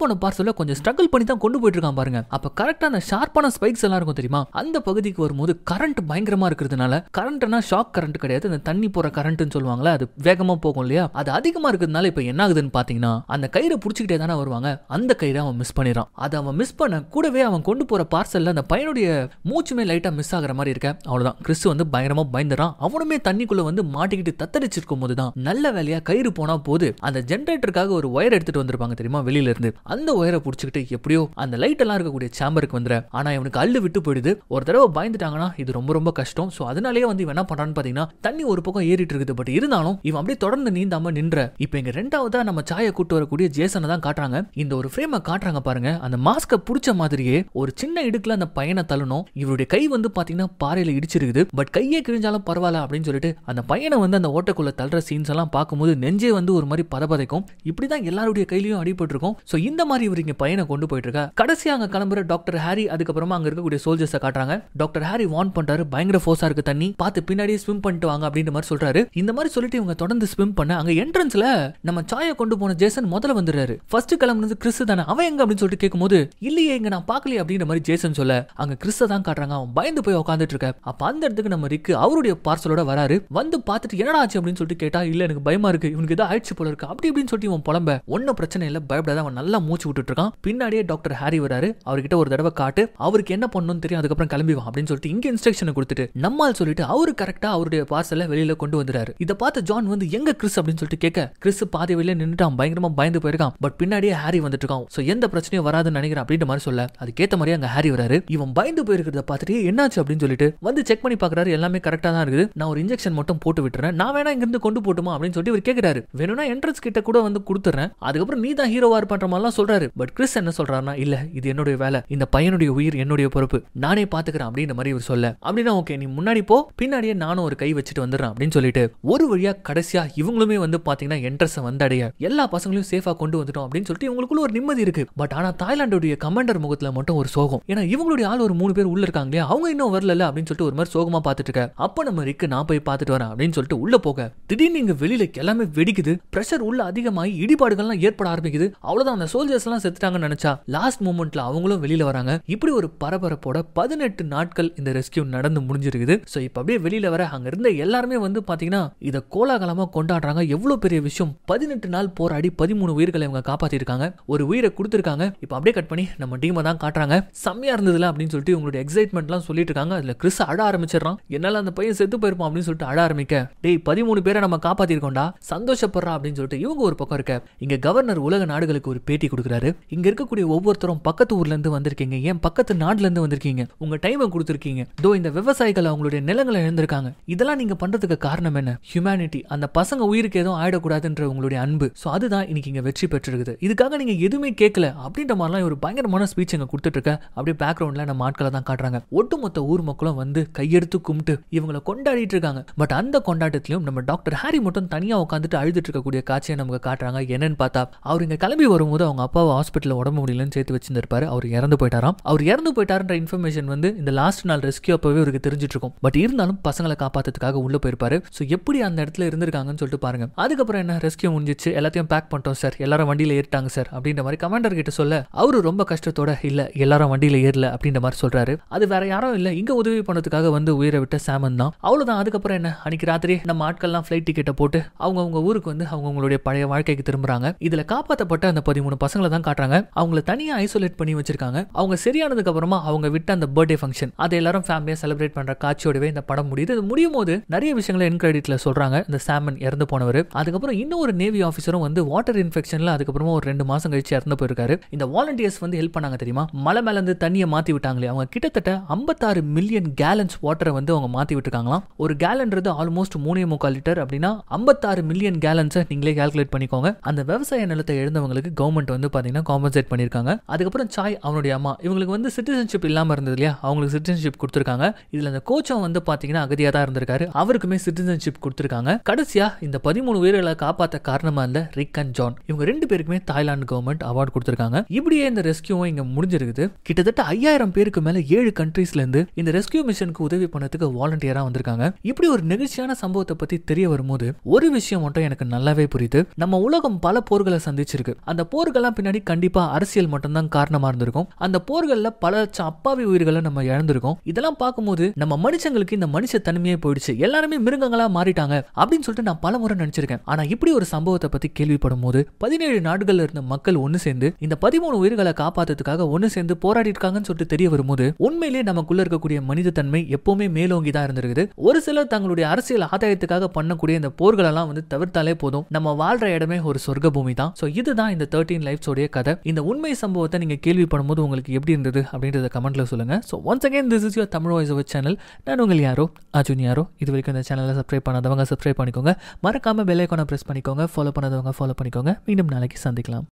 போன பார்சல கொஞ்சம் ஸ்ட்ரகிள் பண்ணி தான் கொண்டு போயிட்டு இருக்கான் பாருங்க அப்போ கரெக்டா அந்த ஷார்ப்பான ஸ்பைக்ஸ் எல்லாம் இருக்கும் தெரியுமா அந்த பகுதிக்கு வரும்போது கரண்ட் பயங்கரமா இருக்கிறதுனால கரண்ட்னா ஷாக் கரண்ட் கிடையாது அந்த தண்ணி போகிற கரண்ட்னு சொல்லுவாங்களே அது வேகமாக போகும் இல்லையா அது அதிகமாக இருக்கிறதுனால இப்போ என்ன ஆகுதுன்னு பார்த்தீங்கன்னா அந்த கயிறை பிடிச்சிக்கிட்டே தானே வருவாங்க அந்த கயிறை அவன் மிஸ் பண்ணிடறான் அதை அவன் மிஸ் பண்ண கூடவே அவன் கொண்டு போகிற பார்சலில் அந்த பையனுடைய மூச்சுமே லைட்டாக மிஸ் ஆகிற மாதிரி இருக்க அவ்வளவுதான் கிறிஸ் வந்து பயங்கரமாக பயந்துறான் அவனுமே தண்ணிக்குள்ள வந்து மாட்டிக்கிட்டு தத்தளிச்சிருக்கும் போது தான் நல்ல வேலையா கயிறு போனா போது அந்த ஜென்ரேட்டருக்காக ஒரு ஒயர் எடுத்துட்டு வந்திருப்பாங்க தெரியுமா வெளியில இருந்து அந்த ஒயரை புடிச்சுக்கிட்டு எப்படியோ அந்த லைட் எல்லாம் இருக்கக்கூடிய சேம்பருக்கு வந்துற ஆனா இவனுக்கு அள்ளு விட்டு போயிடுது ஒரு தடவை பயந்துட்டாங்கன்னா இது ரொம்ப ரொம்ப கஷ்டம் ஸோ அதனாலேயே வந்து இவன் என்ன பண்றான்னு பாத்தீங்கன்னா தண்ணி ஒரு பக்கம் ஏறிட்டு இருக்குது பட் இருந்தாலும் இவன் அப்படியே தொடர்ந்து நீந்தாம நின்ற இப்போ இங்க ரெண்டாவதா நம்ம சாயை கூட்டு வரக்கூடிய ஜேசனை தான் காட்டுறாங்க இந்த ஒரு ஃப்ரேமை காட்டுறாங்க பாருங்க அந்த மாஸ்கை பிடிச்ச மாதிரியே ஒரு சின்ன இடுக்குல அந்த பையனை தள்ளணும் இவருடைய கை வந்து பாத்தீங்கன்னா பாறையில இடிச்சிருக்குது பட் கையே கிழிஞ்சாலும் பரவாயில்ல அப்படின்னு சொல்லி சொல்லிட்டு அந்த பையனை வந்து அந்த ஓட்டக்குள்ள தள்ளுற சீன்ஸ் எல்லாம் பார்க்கும்போது நெஞ்சே வந்து ஒரு மாதிரி பதபதைக்கும் இப்படி தான் எல்லாருடைய கையிலையும் இருக்கும் சோ இந்த மாதிரி இவர் இங்க பையனை கொண்டு போயிட்டு இருக்கா கடைசி அங்க கிளம்புற டாக்டர் ஹாரி அதுக்கப்புறமா அங்க இருக்கக்கூடிய சோல்ஜர்ஸ் காட்டுறாங்க டாக்டர் ஹாரி வான் பண்றாரு பயங்கர ஃபோர்ஸாக இருக்கு தண்ணி பார்த்து பின்னாடியே ஸ்விம் பண்ணிட்டு வாங்க அப்படின்ற மாதிரி சொல்றாரு இந்த மாதிரி சொல்லிட்டு இவங்க தொடர்ந்து ஸ்விம் பண்ண அங்க என்ட்ரன்ஸ்ல நம்ம சாய கொண்டு போன ஜேசன் முதல்ல வந்துடுறாரு ஃபர்ஸ்ட் கிளம்புனது கிறிஸ்து தானே அவன் எங்க அப்படின்னு சொல்லிட்டு கேட்கும்போது இல்லையே இங்க நான் பாக்கலையே அப்படின்ற மாதிரி ஜேசன் சொல்ல அங்க கிறிஸ்தை தான் காட்டுறாங்க அவன் பயந்து போய் உட்காந்துட்டு இருக்க அப்ப அந்த இடத்துக்கு நம்ம ரிக்கு அவருடைய பார்சலோட வர வராரு வந்து பார்த்துட்டு என்னடா ஆச்சு அப்படின்னு சொல்லிட்டு கேட்டா இல்ல எனக்கு பயமா இருக்கு இவனுக்கு ஏதோ ஆயிடுச்சு போல இருக்கு அப்படி அப்படின்னு சொல்லிட்டு இவன் புலம்ப ஒன்னும் பிரச்சனை இல்லை பயப்படாத அவன் நல்லா மூச்சு விட்டுட்டு இருக்கான் பின்னாடியே டாக்டர் ஹாரி வராரு அவர்கிட்ட ஒரு தடவை காட்டு அவருக்கு என்ன பண்ணணும்னு தெரியும் அதுக்கப்புறம் கிளம்பி வா அப்படின்னு சொல்லிட்டு இங்க இன்ஸ்ட்ரக்ஷனை கொடுத்துட்டு நம்மால் சொல்லிட்டு அவரு கரெக்டா அவருடைய பார்சலை வெளியில கொண்டு வந்துறாரு இதை பார்த்து ஜான் வந்து எங்க கிறிஸ் அப்படின்னு சொல்லிட்டு கேட்க கிறிஸ் பாதி வெளியில நின்றுட்டான் பயங்கரமா பயந்து போயிருக்கான் பட் பின்னாடியே ஹாரி வந்துட்டு இருக்கான் ஸோ எந்த பிரச்சனையும் வராதுன்னு நினைக்கிறேன் அப்படின்ற மாதிரி சொல்ல அதுக்கேற்ற மாதிரி அங்க ஹாரி வராரு இவன் பயந்து போயிருக்கிறத பார்த்துட்டு என்னாச்சு அப்படின்னு சொல்லிட்டு வந்து செக் பண்ணி பாக்குறாரு எல்லாமே கரெக்டா தான் இருக்குது நான் ஒரு இன்ஜெக்ஷன் இன்ஜெக்ஷன் மட்டும் போட்டு விட்டுறேன் நான் வேணா இங்கிருந்து கொண்டு போட்டுமா அப்படின்னு சொல்லி இவர் கேட்கிறாரு வேணும்னா என்ட்ரன்ஸ் கிட்ட கூட வந்து கொடுத்துறேன் அதுக்கப்புறம் நீ தான் ஹீரோவா இருப்பன்ற மாதிரிலாம் சொல்றாரு பட் கிறிஸ் என்ன சொல்றாருனா இல்ல இது என்னுடைய வேலை இந்த பையனுடைய உயிர் என்னுடைய பொறுப்பு நானே பாத்துக்கிறேன் அப்படின்ற மாதிரி இவர் சொல்ல அப்படின்னா ஓகே நீ முன்னாடி போ பின்னாடியே நானும் ஒரு கை வச்சுட்டு வந்துடுறேன் அப்படின்னு சொல்லிட்டு ஒரு வழியா கடைசியா இவங்களுமே வந்து பாத்தீங்கன்னா என்ட்ரன்ஸ் வந்தடைய எல்லா பசங்களையும் சேஃபா கொண்டு வந்துட்டோம் அப்படின்னு சொல்லிட்டு இவங்களுக்குள்ள ஒரு நிம்மதி இருக்கு பட் ஆனா தாய்லாண்டுடைய கமாண்டர் முகத்துல மட்டும் ஒரு சோகம் ஏன்னா இவங்களுடைய ஆள் ஒரு மூணு பேர் உள்ள இருக்காங்களே அவங்க இன்னும் வரல அப்படின்னு சொல்லிட்டு ஒரு மாதிரி சோகமா பாத்துட்டு இருக்க அப்ப நம்ம ரிக்கு நான் போய் பார்த்துட்டு வரேன் அப்படின்னு சொல்லிட்டு உள்ள போக திடீர்னு இங்க வெளியில எல்லாமே வெடிக்குது பிரஷர் உள்ள அதிகமாகி இடிபாடுகள்லாம் ஏற்பட ஆரம்பிக்குது அவ்வளவுதான் அந்த சோல்ஜர்ஸ் எல்லாம் செத்துட்டாங்கன்னு நினைச்சா லாஸ்ட் மூமெண்ட்ல அவங்களும் வெளியில வராங்க இப்படி ஒரு பரபரப்போட பதினெட்டு நாட்கள் இந்த ரெஸ்கியூ நடந்து முடிஞ்சிருக்குது ஸோ இப்போ அப்படியே வெளியில வர அங்க இருந்த எல்லாருமே வந்து பாத்தீங்கன்னா இதை கோலாகலமா கொண்டாடுறாங்க எவ்வளவு பெரிய விஷயம் பதினெட்டு நாள் போராடி பதிமூணு உயிர்களை இவங்க காப்பாத்திருக்காங்க ஒரு உயிரை கொடுத்துருக்காங்க இப்ப அப்படியே கட் பண்ணி நம்ம டீமை தான் காட்டுறாங்க செம்மையா இருந்ததுல அப்படின்னு சொல்லிட்டு எக்ஸைட்மெண்ட் எல்லாம் சொல்லிட்டு இருக்காங்க அதுல கிறிஸ் அட ஆரம்பிச்சிடறான் என்னால அந்த பையன் செத்து போயிருப்பான் அப்படின்னு சொல்லிட்டு சொல்லிட்டு அழ ஆரம்பிக்க டேய் பதிமூணு பேரை நம்ம காப்பாத்திருக்கோம்டா சந்தோஷப்படுறா அப்படின்னு சொல்லிட்டு இவங்க ஒரு பக்கம் இருக்க இங்க கவர்னர் உலக நாடுகளுக்கு ஒரு பேட்டி கொடுக்குறாரு இங்க இருக்கக்கூடிய ஒவ்வொருத்தரும் பக்கத்து ஊர்ல இருந்து வந்திருக்கீங்க ஏன் பக்கத்து நாட்டுல இருந்து வந்திருக்கீங்க உங்க டைமை கொடுத்துருக்கீங்க தோ இந்த விவசாயிகள் அவங்களுடைய நிலங்களை இழந்திருக்காங்க இதெல்லாம் நீங்க பண்றதுக்கு காரணம் என்ன ஹியூமனிட்டி அந்த பசங்க உயிருக்கு எதுவும் ஆயிடக்கூடாதுன்ற உங்களுடைய அன்பு ஸோ அதுதான் இன்னைக்கு இங்க வெற்றி பெற்றிருக்குது இதுக்காக நீங்க எதுவுமே கேட்கல அப்படின்ற மாதிரிலாம் ஒரு பயங்கரமான ஸ்பீச் இங்க கொடுத்துட்டு இருக்க அப்படியே பேக்ரவுண்ட்ல நம்ம ஆட்களை தான் காட்டுறாங்க ஒட்டுமொத்த ஊர் மக்களும் வந்து கையெடுத்து கும்பிட்டு இவங்களை கொண்டாடிட்டு இருக்காங்க பட் அந்த கொண்டாட்டத்திலும் நம்ம டாக்டர் ஹாரி மட்டும் தனியாக உட்காந்துட்டு அழுதுட்டு இருக்கக்கூடிய காட்சியை நமக்கு காட்டுறாங்க என்னன்னு பார்த்தா அவர் இங்கே கிளம்பி வரும்போது அவங்க அப்பாவை ஹாஸ்பிட்டலில் உடம்பு முடியலன்னு சேர்த்து வச்சிருந்திருப்பாரு அவர் இறந்து போயிட்டாராம் அவர் இறந்து போயிட்டாருன்ற இன்ஃபர்மேஷன் வந்து இந்த லாஸ்ட் நாள் ரெஸ்கியூ அப்பவே அவருக்கு தெரிஞ்சிட்டு இருக்கும் பட் இருந்தாலும் பசங்களை காப்பாத்துறதுக்காக உள்ள போயிருப்பாரு ஸோ எப்படி அந்த இடத்துல இருந்திருக்காங்கன்னு சொல்லிட்டு பாருங்க அதுக்கப்புறம் என்ன ரெஸ்கியூ முடிஞ்சிச்சு எல்லாத்தையும் பேக் பண்ணிட்டோம் சார் எல்லாரும் வண்டியில் ஏறிட்டாங்க சார் அப்படின்ற மாதிரி கமாண்டர் கிட்ட சொல்ல அவரு ரொம்ப கஷ்டத்தோட இல்ல எல்லாரும் வண்டியில் ஏறல அப்படின்ற மாதிரி சொல்றாரு அது வேற யாரும் இல்ல இங்க உதவி பண்ணதுக்காக வந்து உயிரை விட்ட சாமன் தான் அவ்வளவுதான் அதுக்கப்புறம் அப்புறம் என்ன அன்னைக்கு ராத்திரி நம்ம ஆட்கள்லாம் ஃப்ளைட் டிக்கெட்டை போட்டு அவங்க அவங்க ஊருக்கு வந்து அவங்கவுங்களுடைய பழைய வாழ்க்கைக்கு திரும்புறாங்க இதில் காப்பாற்றப்பட்ட அந்த பதிமூணு பசங்களை தான் காட்டுறாங்க அவங்கள தனியாக ஐசோலேட் பண்ணி வச்சிருக்காங்க அவங்க சரியானதுக்கு அப்புறமா அவங்க விட்ட அந்த பர்த்டே ஃபங்க்ஷன் அதை எல்லாரும் ஃபேமிலியாக செலிப்ரேட் பண்ணுற காட்சியோடவே இந்த படம் முடியுது முடியும் போது நிறைய விஷயங்களை என் கிரெடிட்ல சொல்றாங்க இந்த சாமன் இறந்து போனவர் அதுக்கப்புறம் இன்னும் ஒரு நேவி ஆஃபீஸரும் வந்து வாட்டர் இன்ஃபெக்ஷன்ல அதுக்கப்புறமா ஒரு ரெண்டு மாசம் கழிச்சு இறந்து போயிருக்காரு இந்த வாலண்டியர்ஸ் வந்து ஹெல்ப் பண்ணாங்க தெரியுமா மலை மேல இருந்து தண்ணியை மாத்தி விட்டாங்களே அவங்க கிட்டத்தட்ட ஐம்பத்தாறு மில்லியன் கேலன்ஸ் வாட்டரை வந்து அவங்க மாத்தி விட்டுருக்காங்களாம் ஒரு கேலன் கேலன்றது ஆல்மோஸ்ட் மூணே முக்கால் லிட்டர் அப்படின்னா ஐம்பத்தாறு மில்லியன் கேலன்ஸை நீங்களே கேல்குலேட் பண்ணிக்கோங்க அந்த விவசாய நிலத்தை எழுந்தவங்களுக்கு கவர்மெண்ட் வந்து பார்த்தீங்கன்னா காம்பன்சேட் பண்ணியிருக்காங்க அதுக்கப்புறம் சாய் அவனுடைய அம்மா இவங்களுக்கு வந்து சிட்டிசன்ஷிப் இல்லாமல் இருந்தது இல்லையா அவங்களுக்கு சிட்டிசன்ஷிப் கொடுத்துருக்காங்க இதில் அந்த கோச்சம் வந்து பார்த்தீங்கன்னா அகதியாக தான் இருந்திருக்காரு அவருக்குமே சிட்டிசன்ஷிப் கொடுத்துருக்காங்க கடைசியாக இந்த பதிமூணு உயிர்களை காப்பாற்ற காரணமாக இருந்த ரிக் அண்ட் ஜான் இவங்க ரெண்டு பேருக்குமே தாய்லாந்து கவர்மெண்ட் அவார்டு கொடுத்துருக்காங்க இப்படியே இந்த ரெஸ்கியூவும் இங்கே முடிஞ்சிருக்குது கிட்டத்தட்ட ஐயாயிரம் பேருக்கு மேலே ஏழு கண்ட்ரீஸ்லேருந்து இந்த ரெஸ்கியூ மிஷனுக்கு உதவி பண்ணதுக்கு வாலண்டியராக வந்திருக்காங்க இப்படி இப்படி ஒரு நிகழ்ச்சியான சம்பவத்தை பத்தி தெரிய வரும்போது ஒரு விஷயம் மட்டும் எனக்கு நல்லாவே புரியுது நம்ம உலகம் பல போர்களை சந்திச்சிருக்கு அந்த போர்கள்லாம் பின்னாடி கண்டிப்பா அரசியல் மட்டும்தான் காரணமா இருந்திருக்கும் அந்த போர்கள்ல பல லட்சம் அப்பாவி உயிர்களை நம்ம இழந்திருக்கோம் இதெல்லாம் பார்க்கும்போது நம்ம மனுஷங்களுக்கு இந்த மனுஷ தனிமையே போயிடுச்சு எல்லாருமே மிருகங்களா மாறிட்டாங்க அப்படின்னு சொல்லிட்டு நான் பல முறை நினைச்சிருக்கேன் ஆனா இப்படி ஒரு சம்பவத்தை பத்தி கேள்விப்படும் போது பதினேழு நாடுகள்ல இருந்த மக்கள் ஒன்னு சேர்ந்து இந்த பதிமூணு உயிர்களை காப்பாத்துறதுக்காக ஒன்னு சேர்ந்து போராடி இருக்காங்கன்னு சொல்லிட்டு தெரிய வரும்போது உண்மையிலேயே நமக்குள்ள இருக்கக்கூடிய மனித தன்மை எப்பவுமே மேலோங்கி தான் இருந்திருக்குது ஒரு சிலர் தங்களுடைய அரசியல் ஆதாயத்துக்காக பண்ணக்கூடிய இந்த போர்களெல்லாம் வந்து தவிர்த்தாலே போதும் நம்ம வாழ்ற இடமே ஒரு சொர்க்க பூமி தான் ஸோ இதுதான் இந்த தேர்ட்டீன் லைஃப்ஸோடைய கதை இந்த உண்மை சம்பவத்தை நீங்கள் கேள்வி பண்ணும்போது உங்களுக்கு எப்படி இருந்தது அப்படின்றத கமெண்ட்ல சொல்லுங்க so once again this is your Tamil voice அவர் சேனல் நான் உங்கள் யாரோ அர்ஜுன் யாரோ இது வரைக்கும் இந்த சேனலை சப்ஸ்கிரைப் பண்ணாதவங்க சப்ஸ்கிரைப் பண்ணிக்கோங்க மறக்காம பெல் ஐக்கானை ப்ரெஸ் பண்ணிக்கோங்க ஃபாலோ பண்ணாதவங்க ஃபாலோ பண்ணிக்கோங்க மீண்டும் நாளைக்கு சந்திக்கலாம்